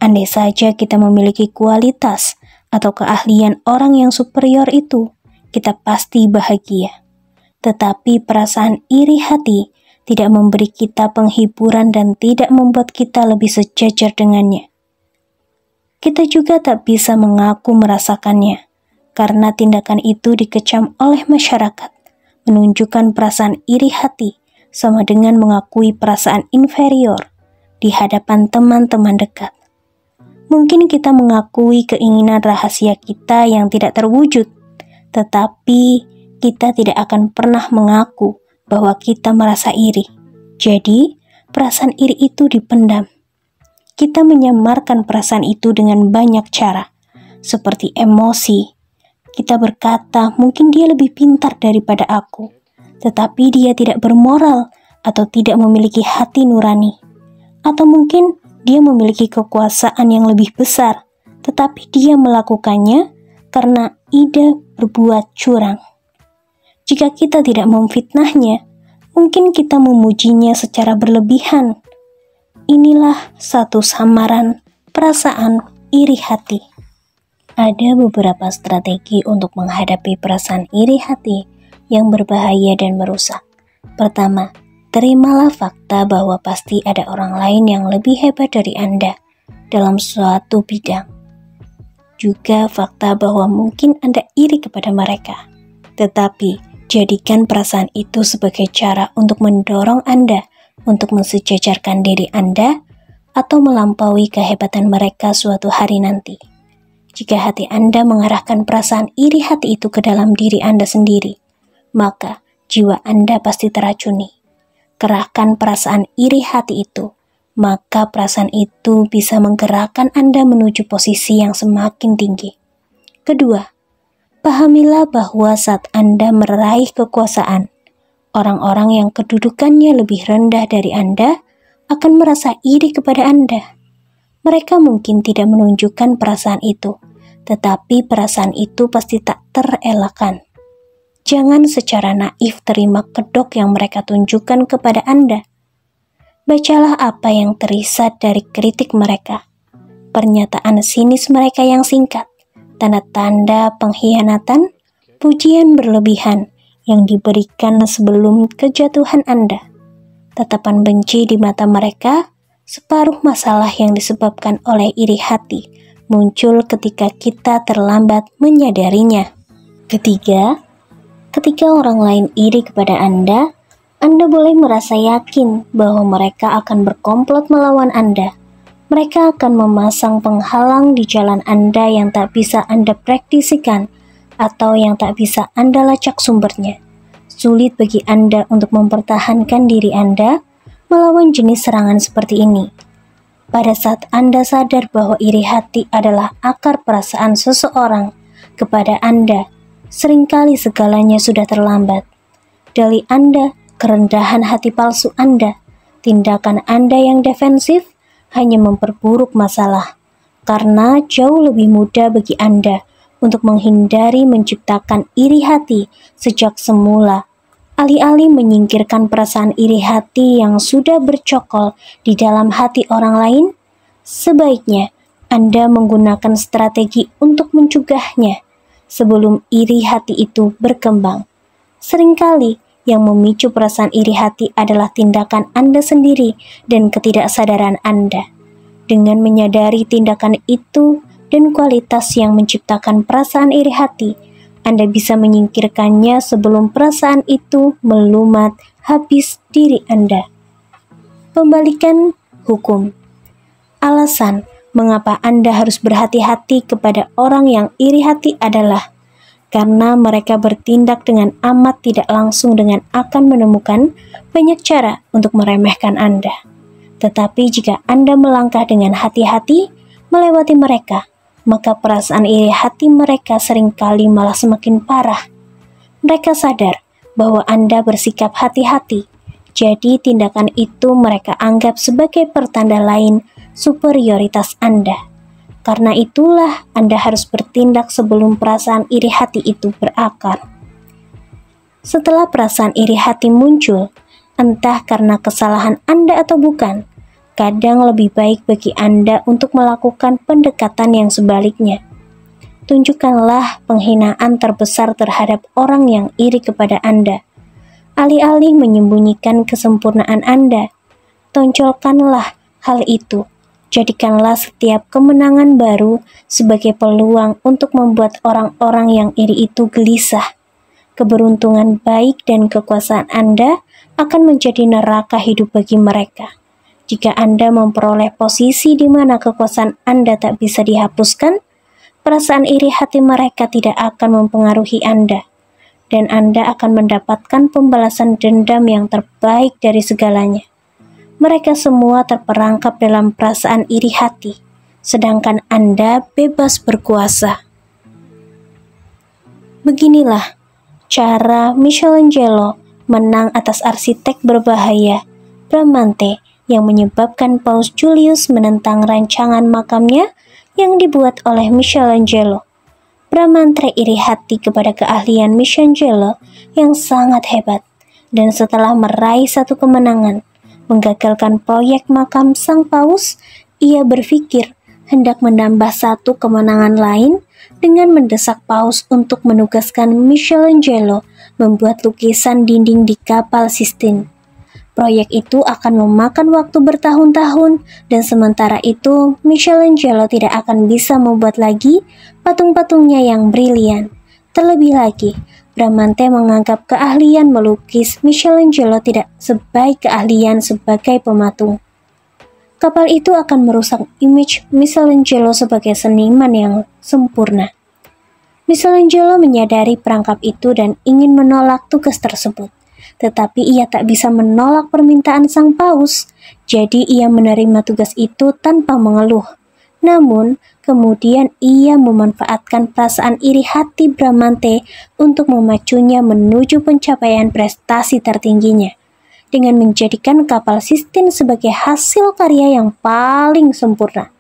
andai saja kita memiliki kualitas atau keahlian orang yang superior itu, kita pasti bahagia tetapi perasaan iri hati tidak memberi kita penghiburan dan tidak membuat kita lebih sejajar dengannya. Kita juga tak bisa mengaku merasakannya, karena tindakan itu dikecam oleh masyarakat, menunjukkan perasaan iri hati sama dengan mengakui perasaan inferior di hadapan teman-teman dekat. Mungkin kita mengakui keinginan rahasia kita yang tidak terwujud, tetapi kita tidak akan pernah mengaku bahwa kita merasa iri. Jadi, perasaan iri itu dipendam. Kita menyamarkan perasaan itu dengan banyak cara, seperti emosi. Kita berkata, "Mungkin dia lebih pintar daripada aku, tetapi dia tidak bermoral atau tidak memiliki hati nurani, atau mungkin dia memiliki kekuasaan yang lebih besar, tetapi dia melakukannya karena ide berbuat curang." Jika kita tidak memfitnahnya, mungkin kita memujinya secara berlebihan. Inilah satu samaran perasaan iri hati. Ada beberapa strategi untuk menghadapi perasaan iri hati yang berbahaya dan merusak. Pertama, terimalah fakta bahwa pasti ada orang lain yang lebih hebat dari Anda dalam suatu bidang. Juga fakta bahwa mungkin Anda iri kepada mereka. Tetapi, Jadikan perasaan itu sebagai cara untuk mendorong Anda untuk mensejajarkan diri Anda atau melampaui kehebatan mereka suatu hari nanti. Jika hati Anda mengarahkan perasaan iri hati itu ke dalam diri Anda sendiri, maka jiwa Anda pasti teracuni. Kerahkan perasaan iri hati itu, maka perasaan itu bisa menggerakkan Anda menuju posisi yang semakin tinggi. Kedua, Pahamilah bahwa saat Anda meraih kekuasaan, orang-orang yang kedudukannya lebih rendah dari Anda akan merasa iri kepada Anda. Mereka mungkin tidak menunjukkan perasaan itu, tetapi perasaan itu pasti tak terelakkan. Jangan secara naif terima kedok yang mereka tunjukkan kepada Anda. Bacalah apa yang terisat dari kritik mereka, pernyataan sinis mereka yang singkat, tanda-tanda pengkhianatan, pujian berlebihan yang diberikan sebelum kejatuhan Anda, tatapan benci di mata mereka, separuh masalah yang disebabkan oleh iri hati muncul ketika kita terlambat menyadarinya. Ketiga, ketika orang lain iri kepada Anda, Anda boleh merasa yakin bahwa mereka akan berkomplot melawan Anda mereka akan memasang penghalang di jalan Anda yang tak bisa Anda praktisikan atau yang tak bisa Anda lacak sumbernya. Sulit bagi Anda untuk mempertahankan diri Anda melawan jenis serangan seperti ini. Pada saat Anda sadar bahwa iri hati adalah akar perasaan seseorang kepada Anda, seringkali segalanya sudah terlambat. Dari Anda, kerendahan hati palsu Anda, tindakan Anda yang defensif, hanya memperburuk masalah, karena jauh lebih mudah bagi Anda untuk menghindari menciptakan iri hati sejak semula alih-alih menyingkirkan perasaan iri hati yang sudah bercokol di dalam hati orang lain, sebaiknya Anda menggunakan strategi untuk mencegahnya sebelum iri hati itu berkembang. Seringkali yang memicu perasaan iri hati adalah tindakan Anda sendiri dan ketidaksadaran Anda. Dengan menyadari tindakan itu dan kualitas yang menciptakan perasaan iri hati, Anda bisa menyingkirkannya sebelum perasaan itu melumat habis diri Anda. Pembalikan hukum. Alasan mengapa Anda harus berhati-hati kepada orang yang iri hati adalah karena mereka bertindak dengan amat tidak langsung dengan akan menemukan banyak cara untuk meremehkan Anda. Tetapi jika Anda melangkah dengan hati-hati melewati mereka, maka perasaan iri hati mereka seringkali malah semakin parah. Mereka sadar bahwa Anda bersikap hati-hati, jadi tindakan itu mereka anggap sebagai pertanda lain superioritas Anda. Karena itulah Anda harus bertindak sebelum perasaan iri hati itu berakar. Setelah perasaan iri hati muncul, entah karena kesalahan Anda atau bukan, kadang lebih baik bagi Anda untuk melakukan pendekatan yang sebaliknya. Tunjukkanlah penghinaan terbesar terhadap orang yang iri kepada Anda. Alih-alih menyembunyikan kesempurnaan Anda, tonjolkanlah hal itu Jadikanlah setiap kemenangan baru sebagai peluang untuk membuat orang-orang yang iri itu gelisah. Keberuntungan baik dan kekuasaan Anda akan menjadi neraka hidup bagi mereka. Jika Anda memperoleh posisi di mana kekuasaan Anda tak bisa dihapuskan, perasaan iri hati mereka tidak akan mempengaruhi Anda, dan Anda akan mendapatkan pembalasan dendam yang terbaik dari segalanya mereka semua terperangkap dalam perasaan iri hati, sedangkan Anda bebas berkuasa. Beginilah cara Michelangelo menang atas arsitek berbahaya, Bramante, yang menyebabkan Paus Julius menentang rancangan makamnya yang dibuat oleh Michelangelo. Bramante iri hati kepada keahlian Michelangelo yang sangat hebat, dan setelah meraih satu kemenangan, menggagalkan proyek makam sang paus, ia berpikir hendak menambah satu kemenangan lain dengan mendesak paus untuk menugaskan Michelangelo membuat lukisan dinding di kapal Sistine. Proyek itu akan memakan waktu bertahun-tahun dan sementara itu Michelangelo tidak akan bisa membuat lagi patung-patungnya yang brilian. Terlebih lagi, Bramante menganggap keahlian melukis Michelangelo tidak sebaik keahlian sebagai pematung. Kapal itu akan merusak image Michelangelo sebagai seniman yang sempurna. Michelangelo menyadari perangkap itu dan ingin menolak tugas tersebut. Tetapi ia tak bisa menolak permintaan sang paus, jadi ia menerima tugas itu tanpa mengeluh. Namun, kemudian ia memanfaatkan perasaan iri hati Bramante untuk memacunya menuju pencapaian prestasi tertingginya dengan menjadikan kapal Sistin sebagai hasil karya yang paling sempurna.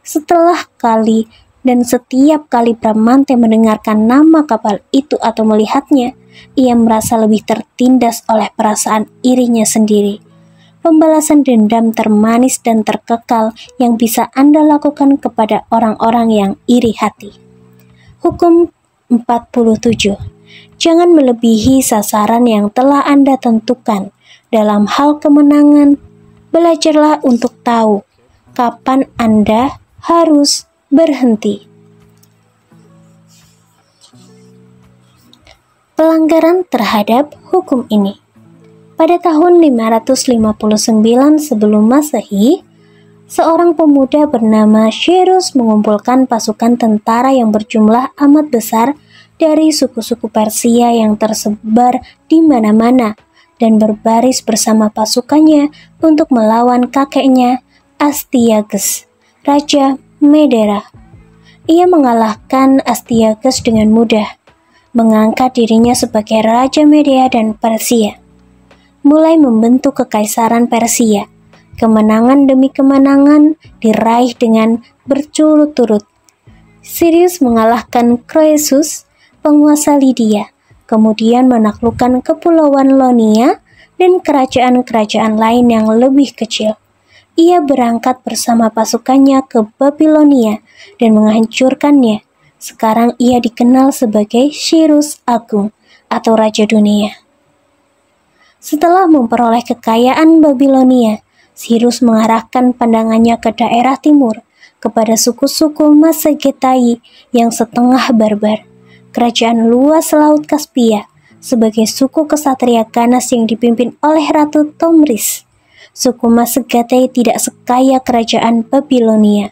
Setelah kali dan setiap kali Bramante mendengarkan nama kapal itu atau melihatnya, ia merasa lebih tertindas oleh perasaan irinya sendiri pembalasan dendam termanis dan terkekal yang bisa Anda lakukan kepada orang-orang yang iri hati. Hukum 47. Jangan melebihi sasaran yang telah Anda tentukan dalam hal kemenangan. Belajarlah untuk tahu kapan Anda harus berhenti. Pelanggaran terhadap hukum ini pada tahun 559 sebelum Masehi, seorang pemuda bernama Cyrus mengumpulkan pasukan tentara yang berjumlah amat besar dari suku-suku Persia yang tersebar di mana-mana dan berbaris bersama pasukannya untuk melawan kakeknya Astyages, Raja Medera. Ia mengalahkan Astyages dengan mudah, mengangkat dirinya sebagai Raja Media dan Persia mulai membentuk kekaisaran Persia. Kemenangan demi kemenangan diraih dengan berturut-turut. Sirius mengalahkan Croesus, penguasa Lydia, kemudian menaklukkan kepulauan Lonia dan kerajaan-kerajaan lain yang lebih kecil. Ia berangkat bersama pasukannya ke Babilonia dan menghancurkannya. Sekarang ia dikenal sebagai Sirius Agung atau Raja Dunia. Setelah memperoleh kekayaan Babilonia, Sirus mengarahkan pandangannya ke daerah timur, kepada suku-suku Masegetai yang setengah barbar. Kerajaan luas Laut Kaspia sebagai suku kesatria ganas yang dipimpin oleh Ratu Tomris. Suku Masegetai tidak sekaya kerajaan Babilonia,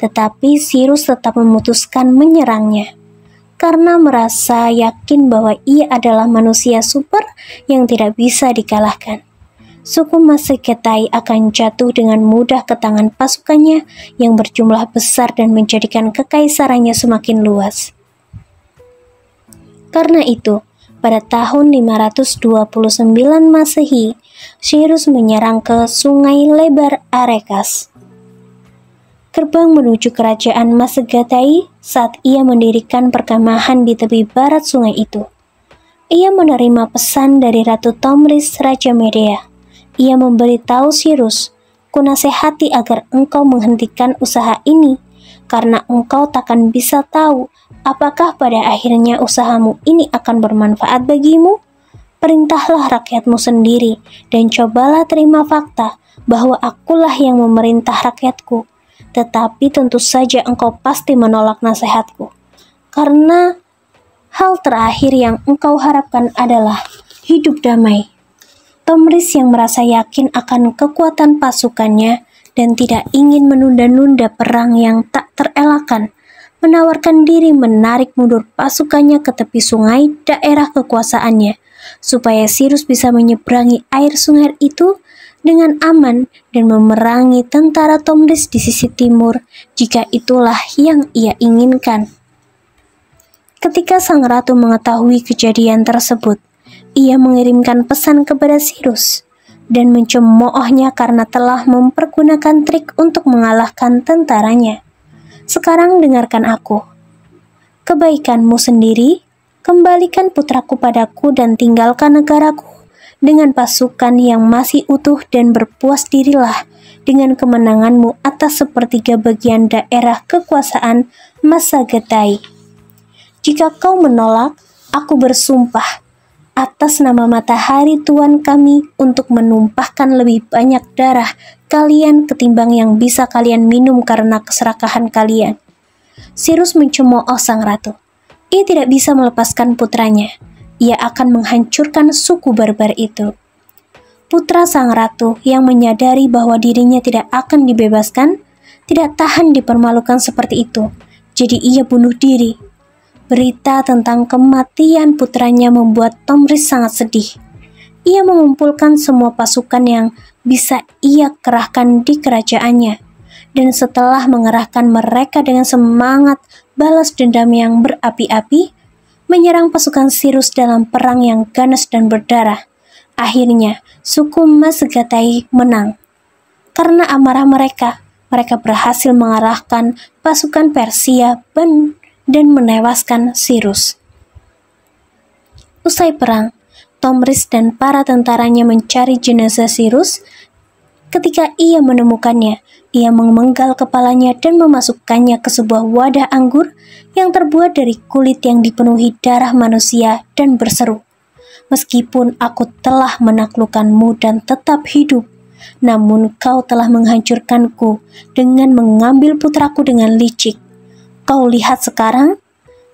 tetapi Sirus tetap memutuskan menyerangnya karena merasa yakin bahwa ia adalah manusia super yang tidak bisa dikalahkan. Suku Maseketai akan jatuh dengan mudah ke tangan pasukannya yang berjumlah besar dan menjadikan kekaisarannya semakin luas. Karena itu, pada tahun 529 Masehi, Cyrus menyerang ke Sungai Lebar Arekas gerbang menuju kerajaan Masegatai saat ia mendirikan perkemahan di tepi barat sungai itu. Ia menerima pesan dari Ratu Tomris Raja Medea. Ia memberitahu Sirus, kunasehati agar engkau menghentikan usaha ini, karena engkau takkan bisa tahu apakah pada akhirnya usahamu ini akan bermanfaat bagimu perintahlah rakyatmu sendiri, dan cobalah terima fakta bahwa akulah yang memerintah rakyatku. Tetapi tentu saja engkau pasti menolak nasihatku, karena hal terakhir yang engkau harapkan adalah hidup damai. Tomris yang merasa yakin akan kekuatan pasukannya dan tidak ingin menunda-nunda perang yang tak terelakkan, menawarkan diri menarik mundur pasukannya ke tepi sungai daerah kekuasaannya, supaya Sirus bisa menyeberangi air sungai itu dengan aman dan memerangi tentara Tomris di sisi timur jika itulah yang ia inginkan. Ketika sang ratu mengetahui kejadian tersebut, ia mengirimkan pesan kepada Sirus dan mencemoohnya karena telah mempergunakan trik untuk mengalahkan tentaranya. Sekarang dengarkan aku. Kebaikanmu sendiri, kembalikan putraku padaku dan tinggalkan negaraku dengan pasukan yang masih utuh dan berpuas dirilah dengan kemenanganmu atas sepertiga bagian daerah kekuasaan masa getai. Jika kau menolak, aku bersumpah atas nama matahari Tuhan kami untuk menumpahkan lebih banyak darah kalian ketimbang yang bisa kalian minum karena keserakahan kalian. Sirus mencemooh sang ratu. Ia tidak bisa melepaskan putranya ia akan menghancurkan suku barbar itu. Putra sang ratu yang menyadari bahwa dirinya tidak akan dibebaskan, tidak tahan dipermalukan seperti itu, jadi ia bunuh diri. Berita tentang kematian putranya membuat Tomris sangat sedih. Ia mengumpulkan semua pasukan yang bisa ia kerahkan di kerajaannya, dan setelah mengerahkan mereka dengan semangat balas dendam yang berapi-api, menyerang pasukan Sirus dalam perang yang ganas dan berdarah. Akhirnya, suku Mas menang. Karena amarah mereka, mereka berhasil mengarahkan pasukan Persia dan menewaskan Sirus. Usai perang, Tomris dan para tentaranya mencari jenazah Sirus Ketika ia menemukannya, ia memenggal kepalanya dan memasukkannya ke sebuah wadah anggur yang terbuat dari kulit yang dipenuhi darah manusia dan berseru, Meskipun aku telah menaklukkanmu dan tetap hidup, namun kau telah menghancurkanku dengan mengambil putraku dengan licik. Kau lihat sekarang,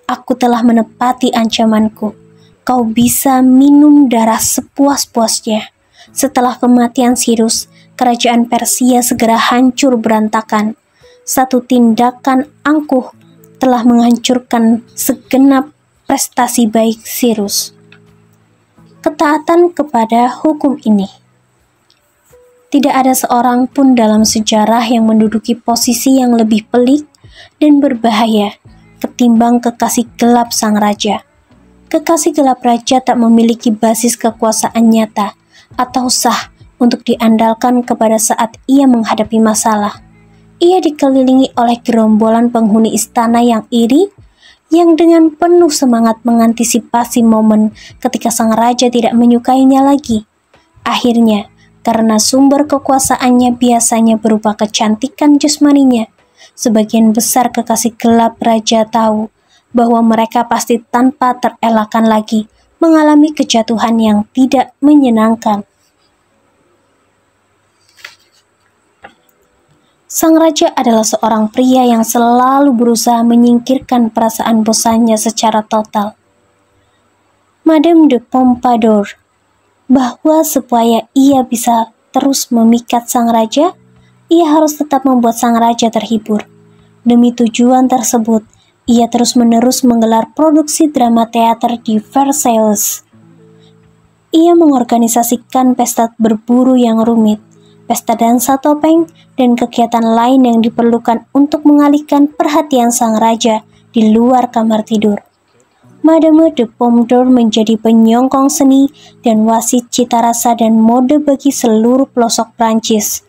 aku telah menepati ancamanku. Kau bisa minum darah sepuas-puasnya. Setelah kematian Sirus, kerajaan Persia segera hancur berantakan. Satu tindakan angkuh telah menghancurkan segenap prestasi baik Sirus. Ketaatan kepada hukum ini. Tidak ada seorang pun dalam sejarah yang menduduki posisi yang lebih pelik dan berbahaya ketimbang kekasih gelap sang raja. Kekasih gelap raja tak memiliki basis kekuasaan nyata atau sah untuk diandalkan kepada saat ia menghadapi masalah. Ia dikelilingi oleh gerombolan penghuni istana yang iri, yang dengan penuh semangat mengantisipasi momen ketika sang raja tidak menyukainya lagi. Akhirnya, karena sumber kekuasaannya biasanya berupa kecantikan jasmaninya, sebagian besar kekasih gelap raja tahu bahwa mereka pasti tanpa terelakkan lagi mengalami kejatuhan yang tidak menyenangkan. Sang raja adalah seorang pria yang selalu berusaha menyingkirkan perasaan bosannya secara total. Madame de Pompadour, bahwa supaya ia bisa terus memikat sang raja, ia harus tetap membuat sang raja terhibur. Demi tujuan tersebut, ia terus-menerus menggelar produksi drama teater di Versailles. Ia mengorganisasikan pesta berburu yang rumit, pesta dansa topeng, dan kegiatan lain yang diperlukan untuk mengalihkan perhatian sang raja di luar kamar tidur. Madame de Pompadour menjadi penyongkong seni dan wasit cita rasa dan mode bagi seluruh pelosok Prancis.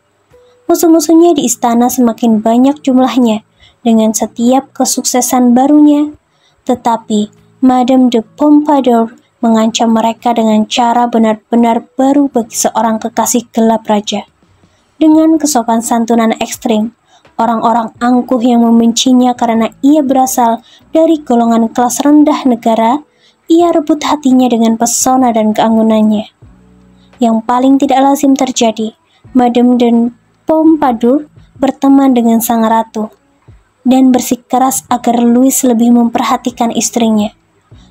Musuh-musuhnya di istana semakin banyak jumlahnya dengan setiap kesuksesan barunya. Tetapi, Madame de Pompadour mengancam mereka dengan cara benar-benar baru bagi seorang kekasih gelap raja dengan kesopan santunan ekstrim. Orang-orang angkuh yang membencinya karena ia berasal dari golongan kelas rendah negara, ia rebut hatinya dengan pesona dan keanggunannya. Yang paling tidak lazim terjadi, Madame dan Pompadour berteman dengan sang ratu dan bersikeras agar Louis lebih memperhatikan istrinya,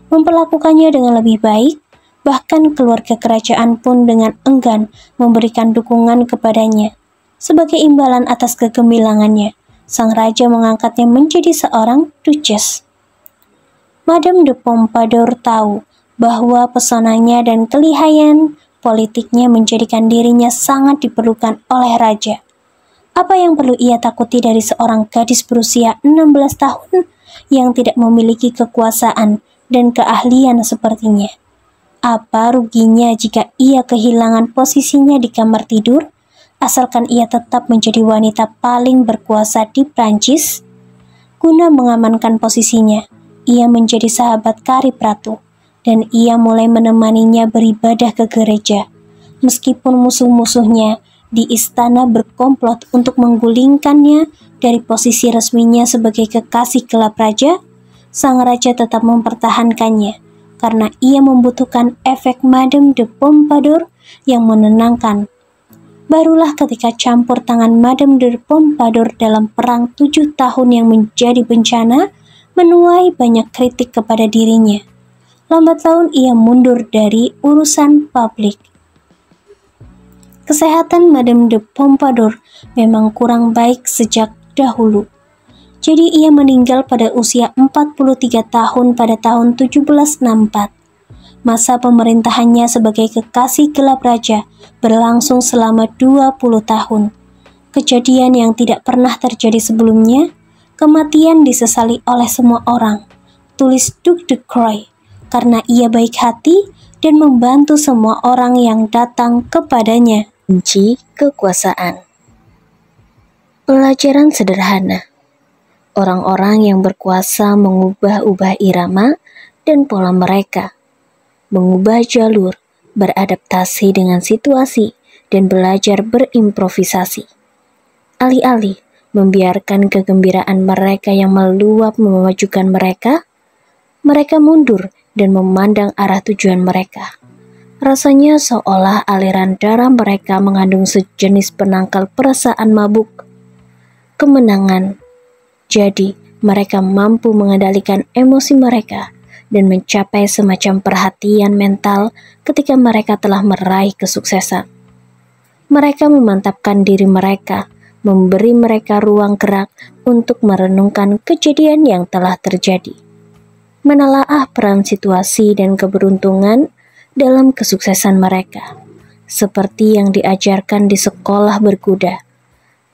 memperlakukannya dengan lebih baik, bahkan keluarga kerajaan pun dengan enggan memberikan dukungan kepadanya. Sebagai imbalan atas kegemilangannya, sang raja mengangkatnya menjadi seorang duchess. Madame de Pompadour tahu bahwa pesonanya dan kelihayan politiknya menjadikan dirinya sangat diperlukan oleh raja. Apa yang perlu ia takuti dari seorang gadis berusia 16 tahun yang tidak memiliki kekuasaan dan keahlian sepertinya? Apa ruginya jika ia kehilangan posisinya di kamar tidur asalkan ia tetap menjadi wanita paling berkuasa di Prancis. Guna mengamankan posisinya, ia menjadi sahabat karib ratu, dan ia mulai menemaninya beribadah ke gereja. Meskipun musuh-musuhnya di istana berkomplot untuk menggulingkannya dari posisi resminya sebagai kekasih gelap raja, sang raja tetap mempertahankannya karena ia membutuhkan efek Madame de Pompadour yang menenangkan barulah ketika campur tangan Madame de Pompadour dalam perang tujuh tahun yang menjadi bencana, menuai banyak kritik kepada dirinya. Lambat laun ia mundur dari urusan publik. Kesehatan Madame de Pompadour memang kurang baik sejak dahulu. Jadi ia meninggal pada usia 43 tahun pada tahun 1764. Masa pemerintahannya sebagai kekasih gelap raja berlangsung selama 20 tahun. Kejadian yang tidak pernah terjadi sebelumnya, kematian disesali oleh semua orang. Tulis Duke de Croy, karena ia baik hati dan membantu semua orang yang datang kepadanya. Kunci kekuasaan Pelajaran sederhana orang-orang yang berkuasa mengubah-ubah irama dan pola mereka mengubah jalur, beradaptasi dengan situasi, dan belajar berimprovisasi. Alih-alih membiarkan kegembiraan mereka yang meluap memajukan mereka, mereka mundur dan memandang arah tujuan mereka. Rasanya seolah aliran darah mereka mengandung sejenis penangkal perasaan mabuk. Kemenangan. Jadi, mereka mampu mengendalikan emosi mereka dan mencapai semacam perhatian mental ketika mereka telah meraih kesuksesan. Mereka memantapkan diri mereka, memberi mereka ruang gerak untuk merenungkan kejadian yang telah terjadi, menelaah peran situasi dan keberuntungan dalam kesuksesan mereka, seperti yang diajarkan di sekolah berkuda.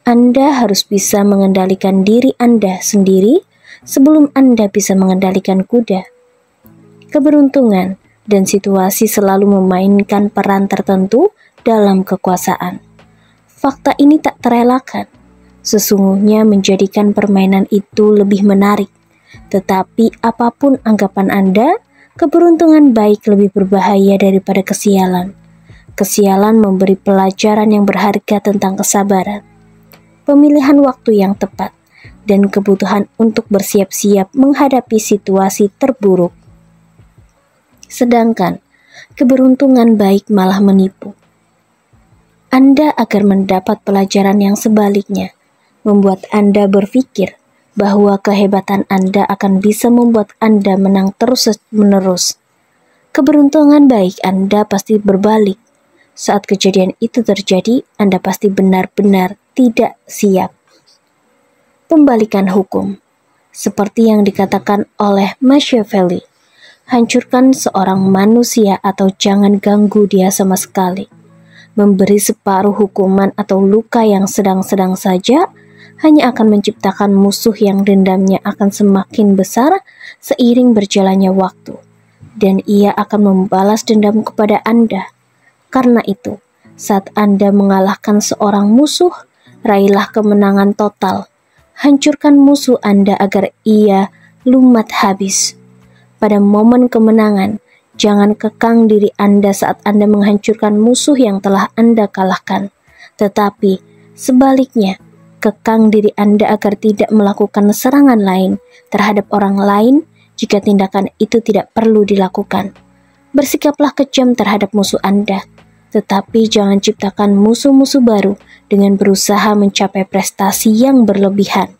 Anda harus bisa mengendalikan diri Anda sendiri sebelum Anda bisa mengendalikan kuda keberuntungan, dan situasi selalu memainkan peran tertentu dalam kekuasaan. Fakta ini tak terelakkan. Sesungguhnya menjadikan permainan itu lebih menarik. Tetapi apapun anggapan Anda, keberuntungan baik lebih berbahaya daripada kesialan. Kesialan memberi pelajaran yang berharga tentang kesabaran, pemilihan waktu yang tepat, dan kebutuhan untuk bersiap-siap menghadapi situasi terburuk. Sedangkan keberuntungan baik malah menipu. Anda agar mendapat pelajaran yang sebaliknya, membuat Anda berpikir bahwa kehebatan Anda akan bisa membuat Anda menang terus-menerus. Keberuntungan baik Anda pasti berbalik. Saat kejadian itu terjadi, Anda pasti benar-benar tidak siap. Pembalikan hukum, seperti yang dikatakan oleh Machiavelli, hancurkan seorang manusia atau jangan ganggu dia sama sekali. Memberi separuh hukuman atau luka yang sedang-sedang saja hanya akan menciptakan musuh yang dendamnya akan semakin besar seiring berjalannya waktu, dan ia akan membalas dendam kepada Anda. Karena itu, saat Anda mengalahkan seorang musuh, raihlah kemenangan total. Hancurkan musuh Anda agar ia lumat habis pada momen kemenangan. Jangan kekang diri Anda saat Anda menghancurkan musuh yang telah Anda kalahkan. Tetapi, sebaliknya, kekang diri Anda agar tidak melakukan serangan lain terhadap orang lain jika tindakan itu tidak perlu dilakukan. Bersikaplah kejam terhadap musuh Anda, tetapi jangan ciptakan musuh-musuh baru dengan berusaha mencapai prestasi yang berlebihan.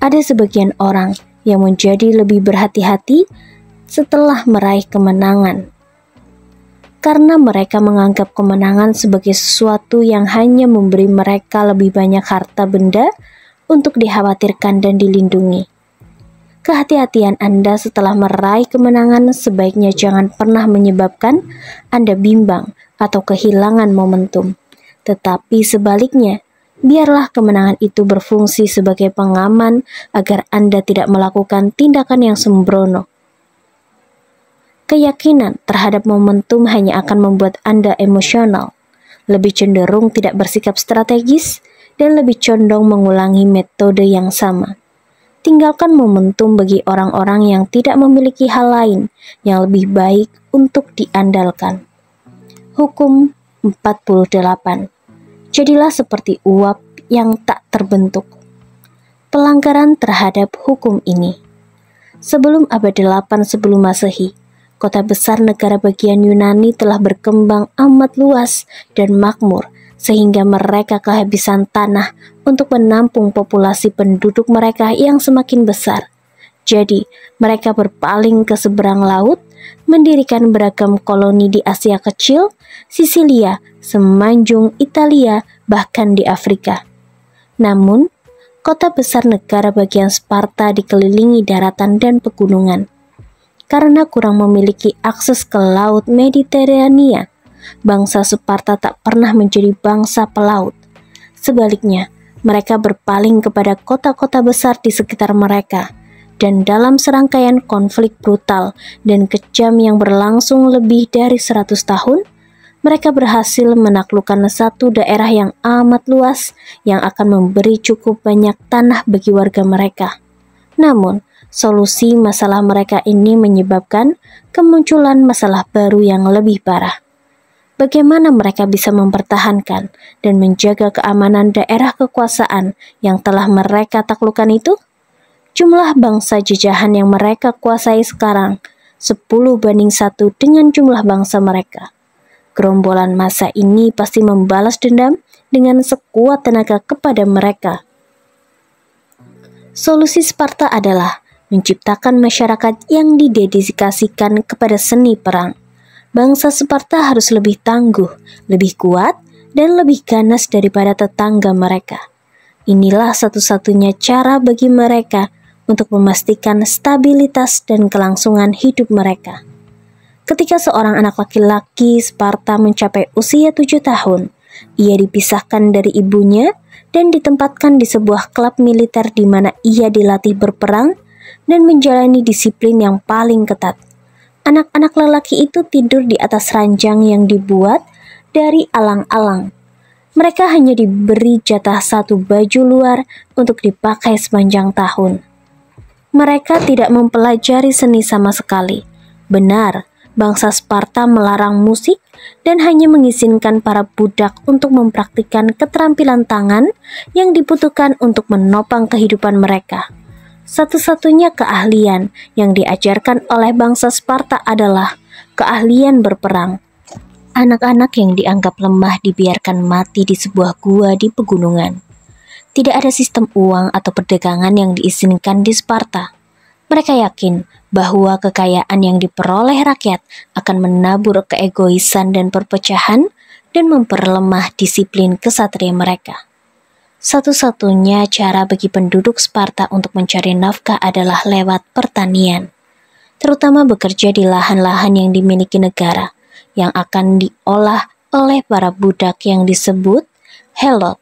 Ada sebagian orang yang menjadi lebih berhati-hati setelah meraih kemenangan. Karena mereka menganggap kemenangan sebagai sesuatu yang hanya memberi mereka lebih banyak harta benda untuk dikhawatirkan dan dilindungi. Kehati-hatian Anda setelah meraih kemenangan sebaiknya jangan pernah menyebabkan Anda bimbang atau kehilangan momentum. Tetapi sebaliknya, biarlah kemenangan itu berfungsi sebagai pengaman agar Anda tidak melakukan tindakan yang sembrono. Keyakinan terhadap momentum hanya akan membuat Anda emosional, lebih cenderung tidak bersikap strategis, dan lebih condong mengulangi metode yang sama. Tinggalkan momentum bagi orang-orang yang tidak memiliki hal lain yang lebih baik untuk diandalkan. Hukum 48 jadilah seperti uap yang tak terbentuk. Pelanggaran terhadap hukum ini. Sebelum abad 8 sebelum Masehi, kota besar negara bagian Yunani telah berkembang amat luas dan makmur sehingga mereka kehabisan tanah untuk menampung populasi penduduk mereka yang semakin besar. Jadi, mereka berpaling ke seberang laut mendirikan beragam koloni di Asia Kecil, Sisilia, Semanjung Italia, bahkan di Afrika. Namun, kota besar negara bagian Sparta dikelilingi daratan dan pegunungan karena kurang memiliki akses ke laut Mediterania. Bangsa Sparta tak pernah menjadi bangsa pelaut. Sebaliknya, mereka berpaling kepada kota-kota besar di sekitar mereka dan dalam serangkaian konflik brutal dan kejam yang berlangsung lebih dari 100 tahun, mereka berhasil menaklukkan satu daerah yang amat luas yang akan memberi cukup banyak tanah bagi warga mereka. Namun, solusi masalah mereka ini menyebabkan kemunculan masalah baru yang lebih parah. Bagaimana mereka bisa mempertahankan dan menjaga keamanan daerah kekuasaan yang telah mereka taklukan itu? jumlah bangsa jajahan yang mereka kuasai sekarang 10 banding satu dengan jumlah bangsa mereka. Gerombolan masa ini pasti membalas dendam dengan sekuat tenaga kepada mereka. Solusi Sparta adalah menciptakan masyarakat yang didedikasikan kepada seni perang. Bangsa Sparta harus lebih tangguh, lebih kuat, dan lebih ganas daripada tetangga mereka. Inilah satu-satunya cara bagi mereka untuk memastikan stabilitas dan kelangsungan hidup mereka. Ketika seorang anak laki-laki Sparta mencapai usia tujuh tahun, ia dipisahkan dari ibunya dan ditempatkan di sebuah klub militer di mana ia dilatih berperang dan menjalani disiplin yang paling ketat. Anak-anak lelaki itu tidur di atas ranjang yang dibuat dari alang-alang. Mereka hanya diberi jatah satu baju luar untuk dipakai sepanjang tahun. Mereka tidak mempelajari seni sama sekali. Benar, bangsa Sparta melarang musik dan hanya mengizinkan para budak untuk mempraktikkan keterampilan tangan yang dibutuhkan untuk menopang kehidupan mereka. Satu-satunya keahlian yang diajarkan oleh bangsa Sparta adalah keahlian berperang. Anak-anak yang dianggap lemah dibiarkan mati di sebuah gua di pegunungan. Tidak ada sistem uang atau perdagangan yang diizinkan di Sparta. Mereka yakin bahwa kekayaan yang diperoleh rakyat akan menabur keegoisan dan perpecahan dan memperlemah disiplin kesatria mereka. Satu-satunya cara bagi penduduk Sparta untuk mencari nafkah adalah lewat pertanian, terutama bekerja di lahan-lahan yang dimiliki negara, yang akan diolah oleh para budak yang disebut helot.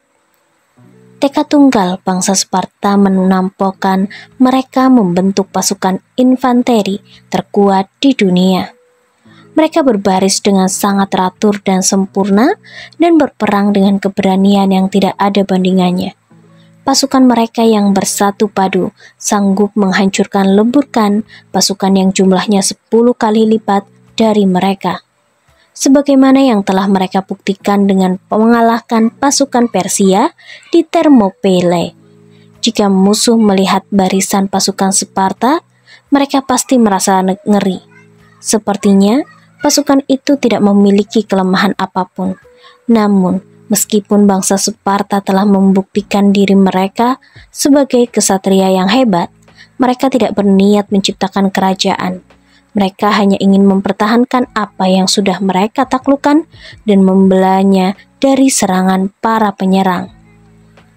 Teka tunggal bangsa Sparta menampokkan mereka membentuk pasukan infanteri terkuat di dunia. Mereka berbaris dengan sangat teratur dan sempurna dan berperang dengan keberanian yang tidak ada bandingannya. Pasukan mereka yang bersatu padu sanggup menghancurkan lemburkan pasukan yang jumlahnya 10 kali lipat dari mereka sebagaimana yang telah mereka buktikan dengan mengalahkan pasukan Persia di Thermopylae. Jika musuh melihat barisan pasukan Sparta, mereka pasti merasa ngeri. Sepertinya pasukan itu tidak memiliki kelemahan apapun. Namun, meskipun bangsa Sparta telah membuktikan diri mereka sebagai kesatria yang hebat, mereka tidak berniat menciptakan kerajaan. Mereka hanya ingin mempertahankan apa yang sudah mereka taklukan dan membelanya dari serangan para penyerang.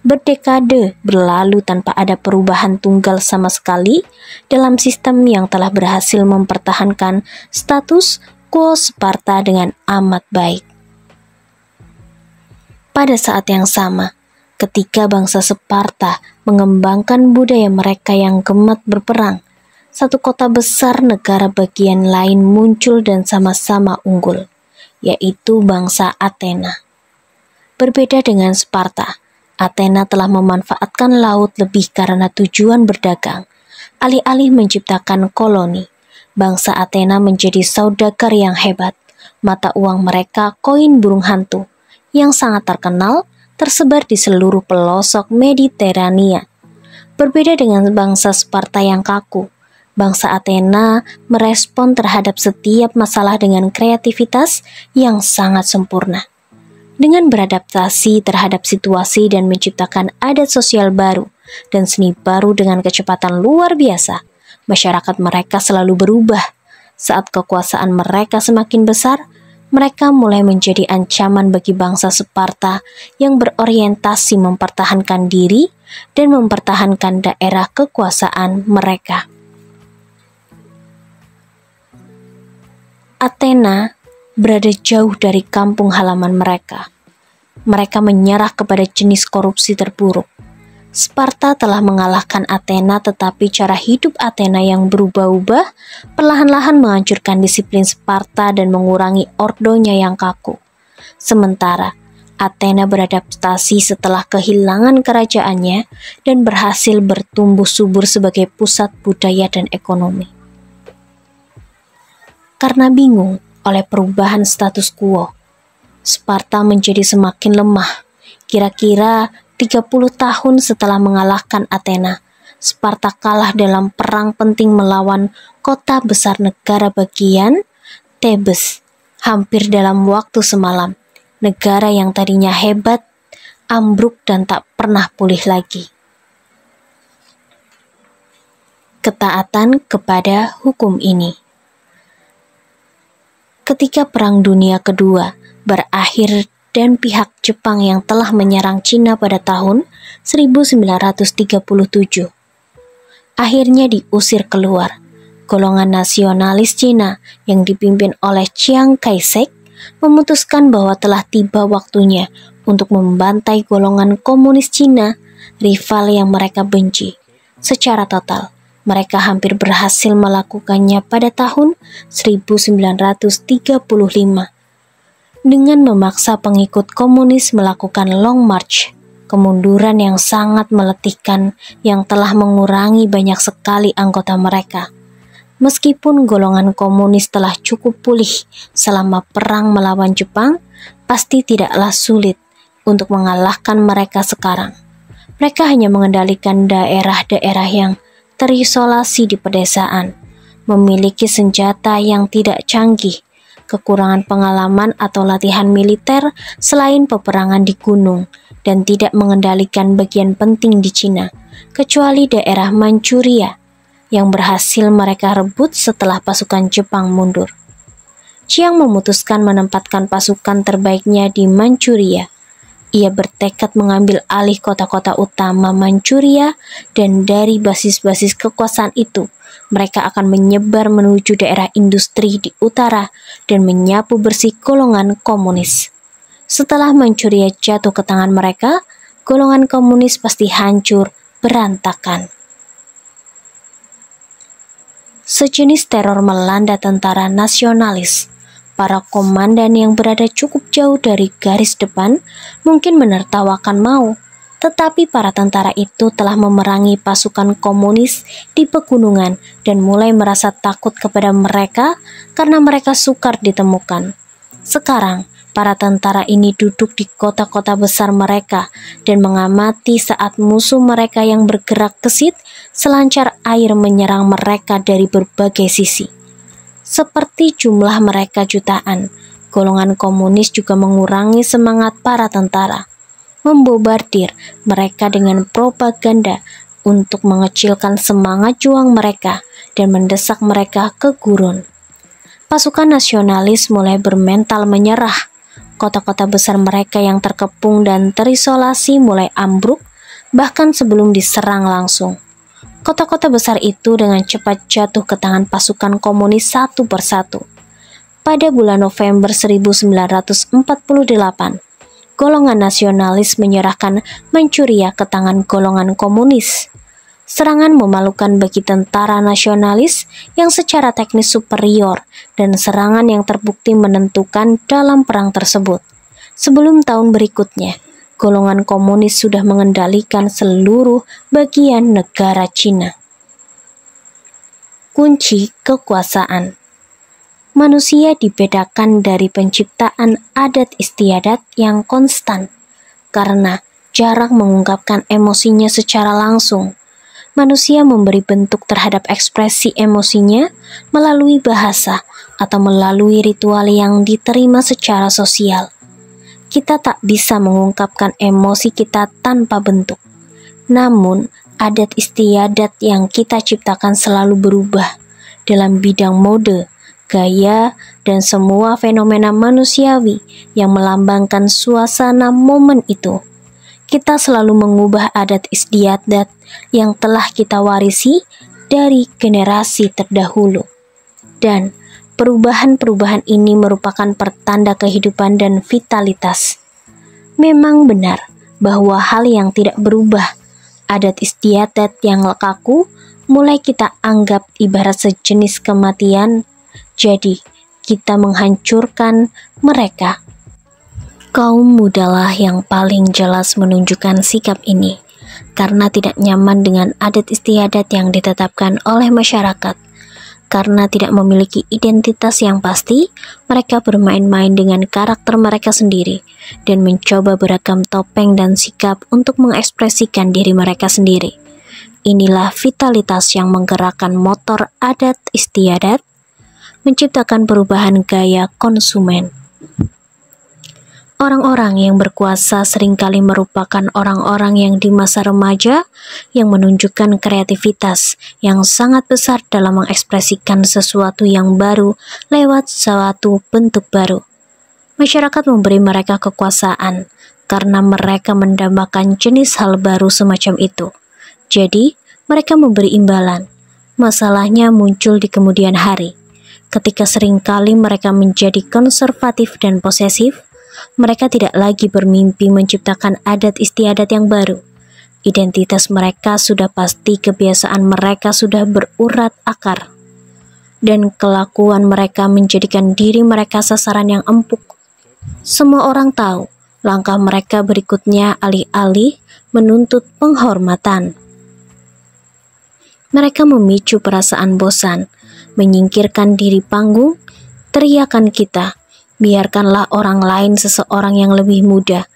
Berdekade berlalu tanpa ada perubahan tunggal sama sekali dalam sistem yang telah berhasil mempertahankan status quo Sparta dengan amat baik. Pada saat yang sama, ketika bangsa Sparta mengembangkan budaya mereka yang gemat berperang, satu kota besar negara bagian lain muncul dan sama-sama unggul, yaitu bangsa Athena. Berbeda dengan Sparta, Athena telah memanfaatkan laut lebih karena tujuan berdagang, alih-alih menciptakan koloni. Bangsa Athena menjadi saudagar yang hebat. Mata uang mereka koin burung hantu yang sangat terkenal tersebar di seluruh pelosok Mediterania. Berbeda dengan bangsa Sparta yang kaku, Bangsa Athena merespon terhadap setiap masalah dengan kreativitas yang sangat sempurna. Dengan beradaptasi terhadap situasi dan menciptakan adat sosial baru dan seni baru dengan kecepatan luar biasa, masyarakat mereka selalu berubah. Saat kekuasaan mereka semakin besar, mereka mulai menjadi ancaman bagi bangsa Sparta yang berorientasi mempertahankan diri dan mempertahankan daerah kekuasaan mereka. Athena berada jauh dari kampung halaman mereka. Mereka menyerah kepada jenis korupsi terburuk. Sparta telah mengalahkan Athena, tetapi cara hidup Athena yang berubah-ubah perlahan-lahan menghancurkan disiplin Sparta dan mengurangi ordonya yang kaku. Sementara Athena beradaptasi setelah kehilangan kerajaannya dan berhasil bertumbuh subur sebagai pusat budaya dan ekonomi karena bingung oleh perubahan status quo. Sparta menjadi semakin lemah. Kira-kira 30 tahun setelah mengalahkan Athena, Sparta kalah dalam perang penting melawan kota besar negara bagian Tebes hampir dalam waktu semalam. Negara yang tadinya hebat, ambruk dan tak pernah pulih lagi. Ketaatan kepada hukum ini ketika Perang Dunia Kedua berakhir dan pihak Jepang yang telah menyerang Cina pada tahun 1937. Akhirnya diusir keluar. Golongan nasionalis Cina yang dipimpin oleh Chiang Kai-shek memutuskan bahwa telah tiba waktunya untuk membantai golongan komunis Cina, rival yang mereka benci, secara total. Mereka hampir berhasil melakukannya pada tahun 1935 dengan memaksa pengikut komunis melakukan long march, kemunduran yang sangat meletihkan yang telah mengurangi banyak sekali anggota mereka. Meskipun golongan komunis telah cukup pulih selama perang melawan Jepang, pasti tidaklah sulit untuk mengalahkan mereka sekarang mereka hanya mengendalikan daerah-daerah yang terisolasi di pedesaan, memiliki senjata yang tidak canggih, kekurangan pengalaman atau latihan militer selain peperangan di gunung, dan tidak mengendalikan bagian penting di Cina, kecuali daerah Manchuria yang berhasil mereka rebut setelah pasukan Jepang mundur. Chiang memutuskan menempatkan pasukan terbaiknya di Manchuria ia bertekad mengambil alih kota-kota utama Manchuria dan dari basis-basis kekuasaan itu, mereka akan menyebar menuju daerah industri di utara dan menyapu bersih golongan komunis. Setelah Manchuria jatuh ke tangan mereka, golongan komunis pasti hancur, berantakan. Sejenis teror melanda tentara nasionalis – para komandan yang berada cukup jauh dari garis depan mungkin menertawakan mau, tetapi para tentara itu telah memerangi pasukan komunis di pegunungan dan mulai merasa takut kepada mereka karena mereka sukar ditemukan. Sekarang, para tentara ini duduk di kota-kota besar mereka dan mengamati saat musuh mereka yang bergerak kesit selancar air menyerang mereka dari berbagai sisi seperti jumlah mereka jutaan. Golongan komunis juga mengurangi semangat para tentara, membobardir mereka dengan propaganda untuk mengecilkan semangat juang mereka dan mendesak mereka ke gurun. Pasukan nasionalis mulai bermental menyerah. Kota-kota besar mereka yang terkepung dan terisolasi mulai ambruk bahkan sebelum diserang langsung. Kota-kota besar itu dengan cepat jatuh ke tangan pasukan komunis satu persatu. Pada bulan November 1948, golongan nasionalis menyerahkan Manchuria ke tangan golongan komunis. Serangan memalukan bagi tentara nasionalis yang secara teknis superior dan serangan yang terbukti menentukan dalam perang tersebut. Sebelum tahun berikutnya, golongan komunis sudah mengendalikan seluruh bagian negara Cina. Kunci kekuasaan manusia dibedakan dari penciptaan adat istiadat yang konstan karena jarang mengungkapkan emosinya secara langsung. Manusia memberi bentuk terhadap ekspresi emosinya melalui bahasa atau melalui ritual yang diterima secara sosial. Kita tak bisa mengungkapkan emosi kita tanpa bentuk. Namun, adat istiadat yang kita ciptakan selalu berubah dalam bidang mode, gaya, dan semua fenomena manusiawi yang melambangkan suasana momen itu. Kita selalu mengubah adat istiadat yang telah kita warisi dari generasi terdahulu. Dan Perubahan-perubahan ini merupakan pertanda kehidupan dan vitalitas. Memang benar bahwa hal yang tidak berubah, adat istiadat yang lekaku, mulai kita anggap ibarat sejenis kematian, jadi kita menghancurkan mereka. Kaum mudalah yang paling jelas menunjukkan sikap ini, karena tidak nyaman dengan adat istiadat yang ditetapkan oleh masyarakat karena tidak memiliki identitas yang pasti, mereka bermain-main dengan karakter mereka sendiri dan mencoba beragam topeng dan sikap untuk mengekspresikan diri mereka sendiri. Inilah vitalitas yang menggerakkan motor adat istiadat, menciptakan perubahan gaya konsumen. Orang-orang yang berkuasa seringkali merupakan orang-orang yang di masa remaja yang menunjukkan kreativitas yang sangat besar dalam mengekspresikan sesuatu yang baru lewat suatu bentuk baru. Masyarakat memberi mereka kekuasaan karena mereka mendambakan jenis hal baru semacam itu. Jadi, mereka memberi imbalan. Masalahnya muncul di kemudian hari, ketika seringkali mereka menjadi konservatif dan posesif, mereka tidak lagi bermimpi menciptakan adat istiadat yang baru. Identitas mereka sudah pasti, kebiasaan mereka sudah berurat akar, dan kelakuan mereka menjadikan diri mereka sasaran yang empuk. Semua orang tahu langkah mereka berikutnya, alih-alih menuntut penghormatan. Mereka memicu perasaan bosan, menyingkirkan diri panggung, teriakan kita biarkanlah orang lain seseorang yang lebih muda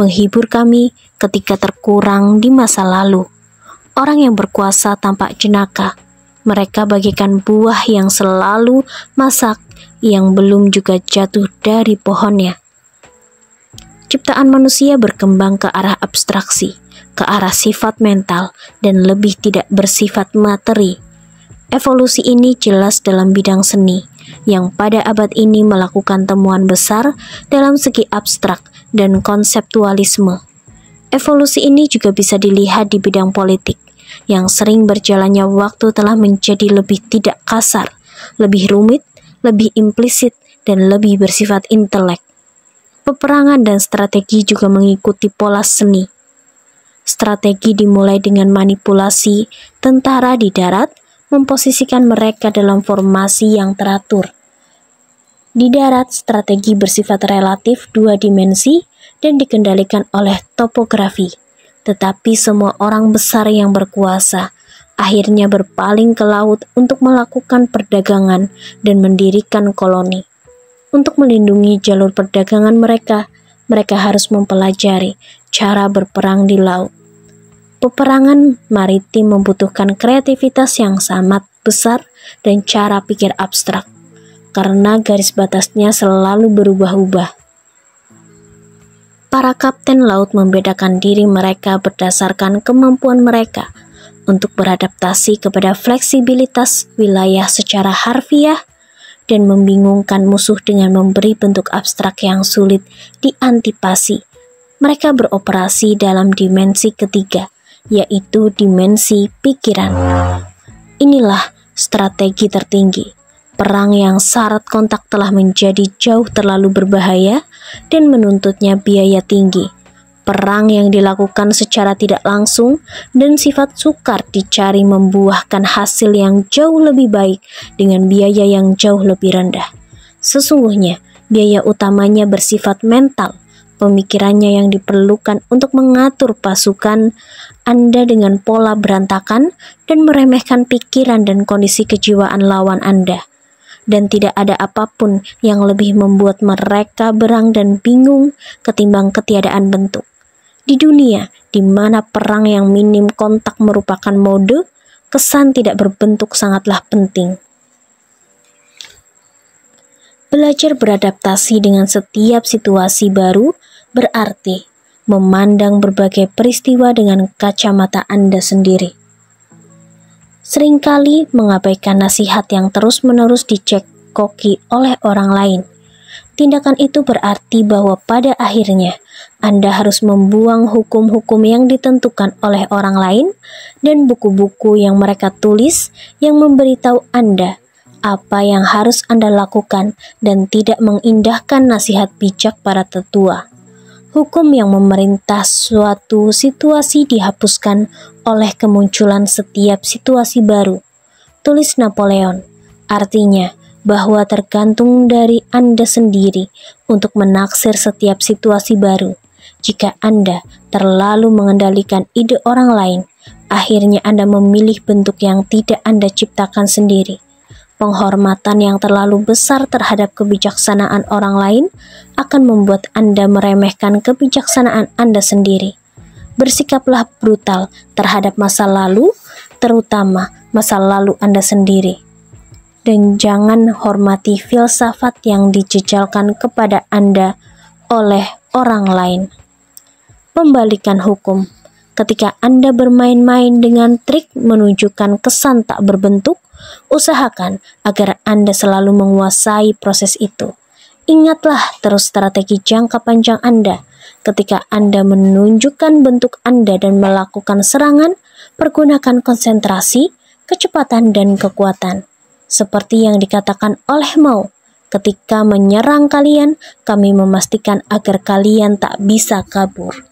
menghibur kami ketika terkurang di masa lalu. Orang yang berkuasa tampak jenaka. Mereka bagikan buah yang selalu masak yang belum juga jatuh dari pohonnya. Ciptaan manusia berkembang ke arah abstraksi, ke arah sifat mental, dan lebih tidak bersifat materi. Evolusi ini jelas dalam bidang seni yang pada abad ini melakukan temuan besar dalam segi abstrak dan konseptualisme. Evolusi ini juga bisa dilihat di bidang politik, yang sering berjalannya waktu telah menjadi lebih tidak kasar, lebih rumit, lebih implisit, dan lebih bersifat intelek. Peperangan dan strategi juga mengikuti pola seni. Strategi dimulai dengan manipulasi tentara di darat, memposisikan mereka dalam formasi yang teratur. Di darat, strategi bersifat relatif dua dimensi dan dikendalikan oleh topografi. Tetapi semua orang besar yang berkuasa akhirnya berpaling ke laut untuk melakukan perdagangan dan mendirikan koloni. Untuk melindungi jalur perdagangan mereka, mereka harus mempelajari cara berperang di laut. Peperangan maritim membutuhkan kreativitas yang sangat besar dan cara pikir abstrak, karena garis batasnya selalu berubah-ubah. Para kapten laut membedakan diri mereka berdasarkan kemampuan mereka untuk beradaptasi kepada fleksibilitas wilayah secara harfiah dan membingungkan musuh dengan memberi bentuk abstrak yang sulit diantisipasi. Mereka beroperasi dalam dimensi ketiga, yaitu dimensi pikiran. Inilah strategi tertinggi. Perang yang syarat kontak telah menjadi jauh terlalu berbahaya dan menuntutnya biaya tinggi. Perang yang dilakukan secara tidak langsung dan sifat sukar dicari membuahkan hasil yang jauh lebih baik dengan biaya yang jauh lebih rendah. Sesungguhnya, biaya utamanya bersifat mental, pemikirannya yang diperlukan untuk mengatur pasukan anda dengan pola berantakan dan meremehkan pikiran dan kondisi kejiwaan lawan Anda. Dan tidak ada apapun yang lebih membuat mereka berang dan bingung ketimbang ketiadaan bentuk. Di dunia, di mana perang yang minim kontak merupakan mode, kesan tidak berbentuk sangatlah penting. Belajar beradaptasi dengan setiap situasi baru berarti memandang berbagai peristiwa dengan kacamata Anda sendiri. Seringkali mengabaikan nasihat yang terus-menerus dicekoki oleh orang lain. Tindakan itu berarti bahwa pada akhirnya Anda harus membuang hukum-hukum yang ditentukan oleh orang lain dan buku-buku yang mereka tulis yang memberitahu Anda apa yang harus Anda lakukan dan tidak mengindahkan nasihat bijak para tetua hukum yang memerintah suatu situasi dihapuskan oleh kemunculan setiap situasi baru. Tulis Napoleon, artinya bahwa tergantung dari Anda sendiri untuk menaksir setiap situasi baru. Jika Anda terlalu mengendalikan ide orang lain, akhirnya Anda memilih bentuk yang tidak Anda ciptakan sendiri. Penghormatan yang terlalu besar terhadap kebijaksanaan orang lain akan membuat Anda meremehkan kebijaksanaan Anda sendiri. Bersikaplah brutal terhadap masa lalu, terutama masa lalu Anda sendiri. Dan jangan hormati filsafat yang dijejalkan kepada Anda oleh orang lain. Pembalikan hukum Ketika Anda bermain-main dengan trik menunjukkan kesan tak berbentuk, usahakan agar Anda selalu menguasai proses itu. Ingatlah terus strategi jangka panjang Anda. Ketika Anda menunjukkan bentuk Anda dan melakukan serangan, pergunakan konsentrasi, kecepatan, dan kekuatan. Seperti yang dikatakan oleh Mao, ketika menyerang kalian, kami memastikan agar kalian tak bisa kabur.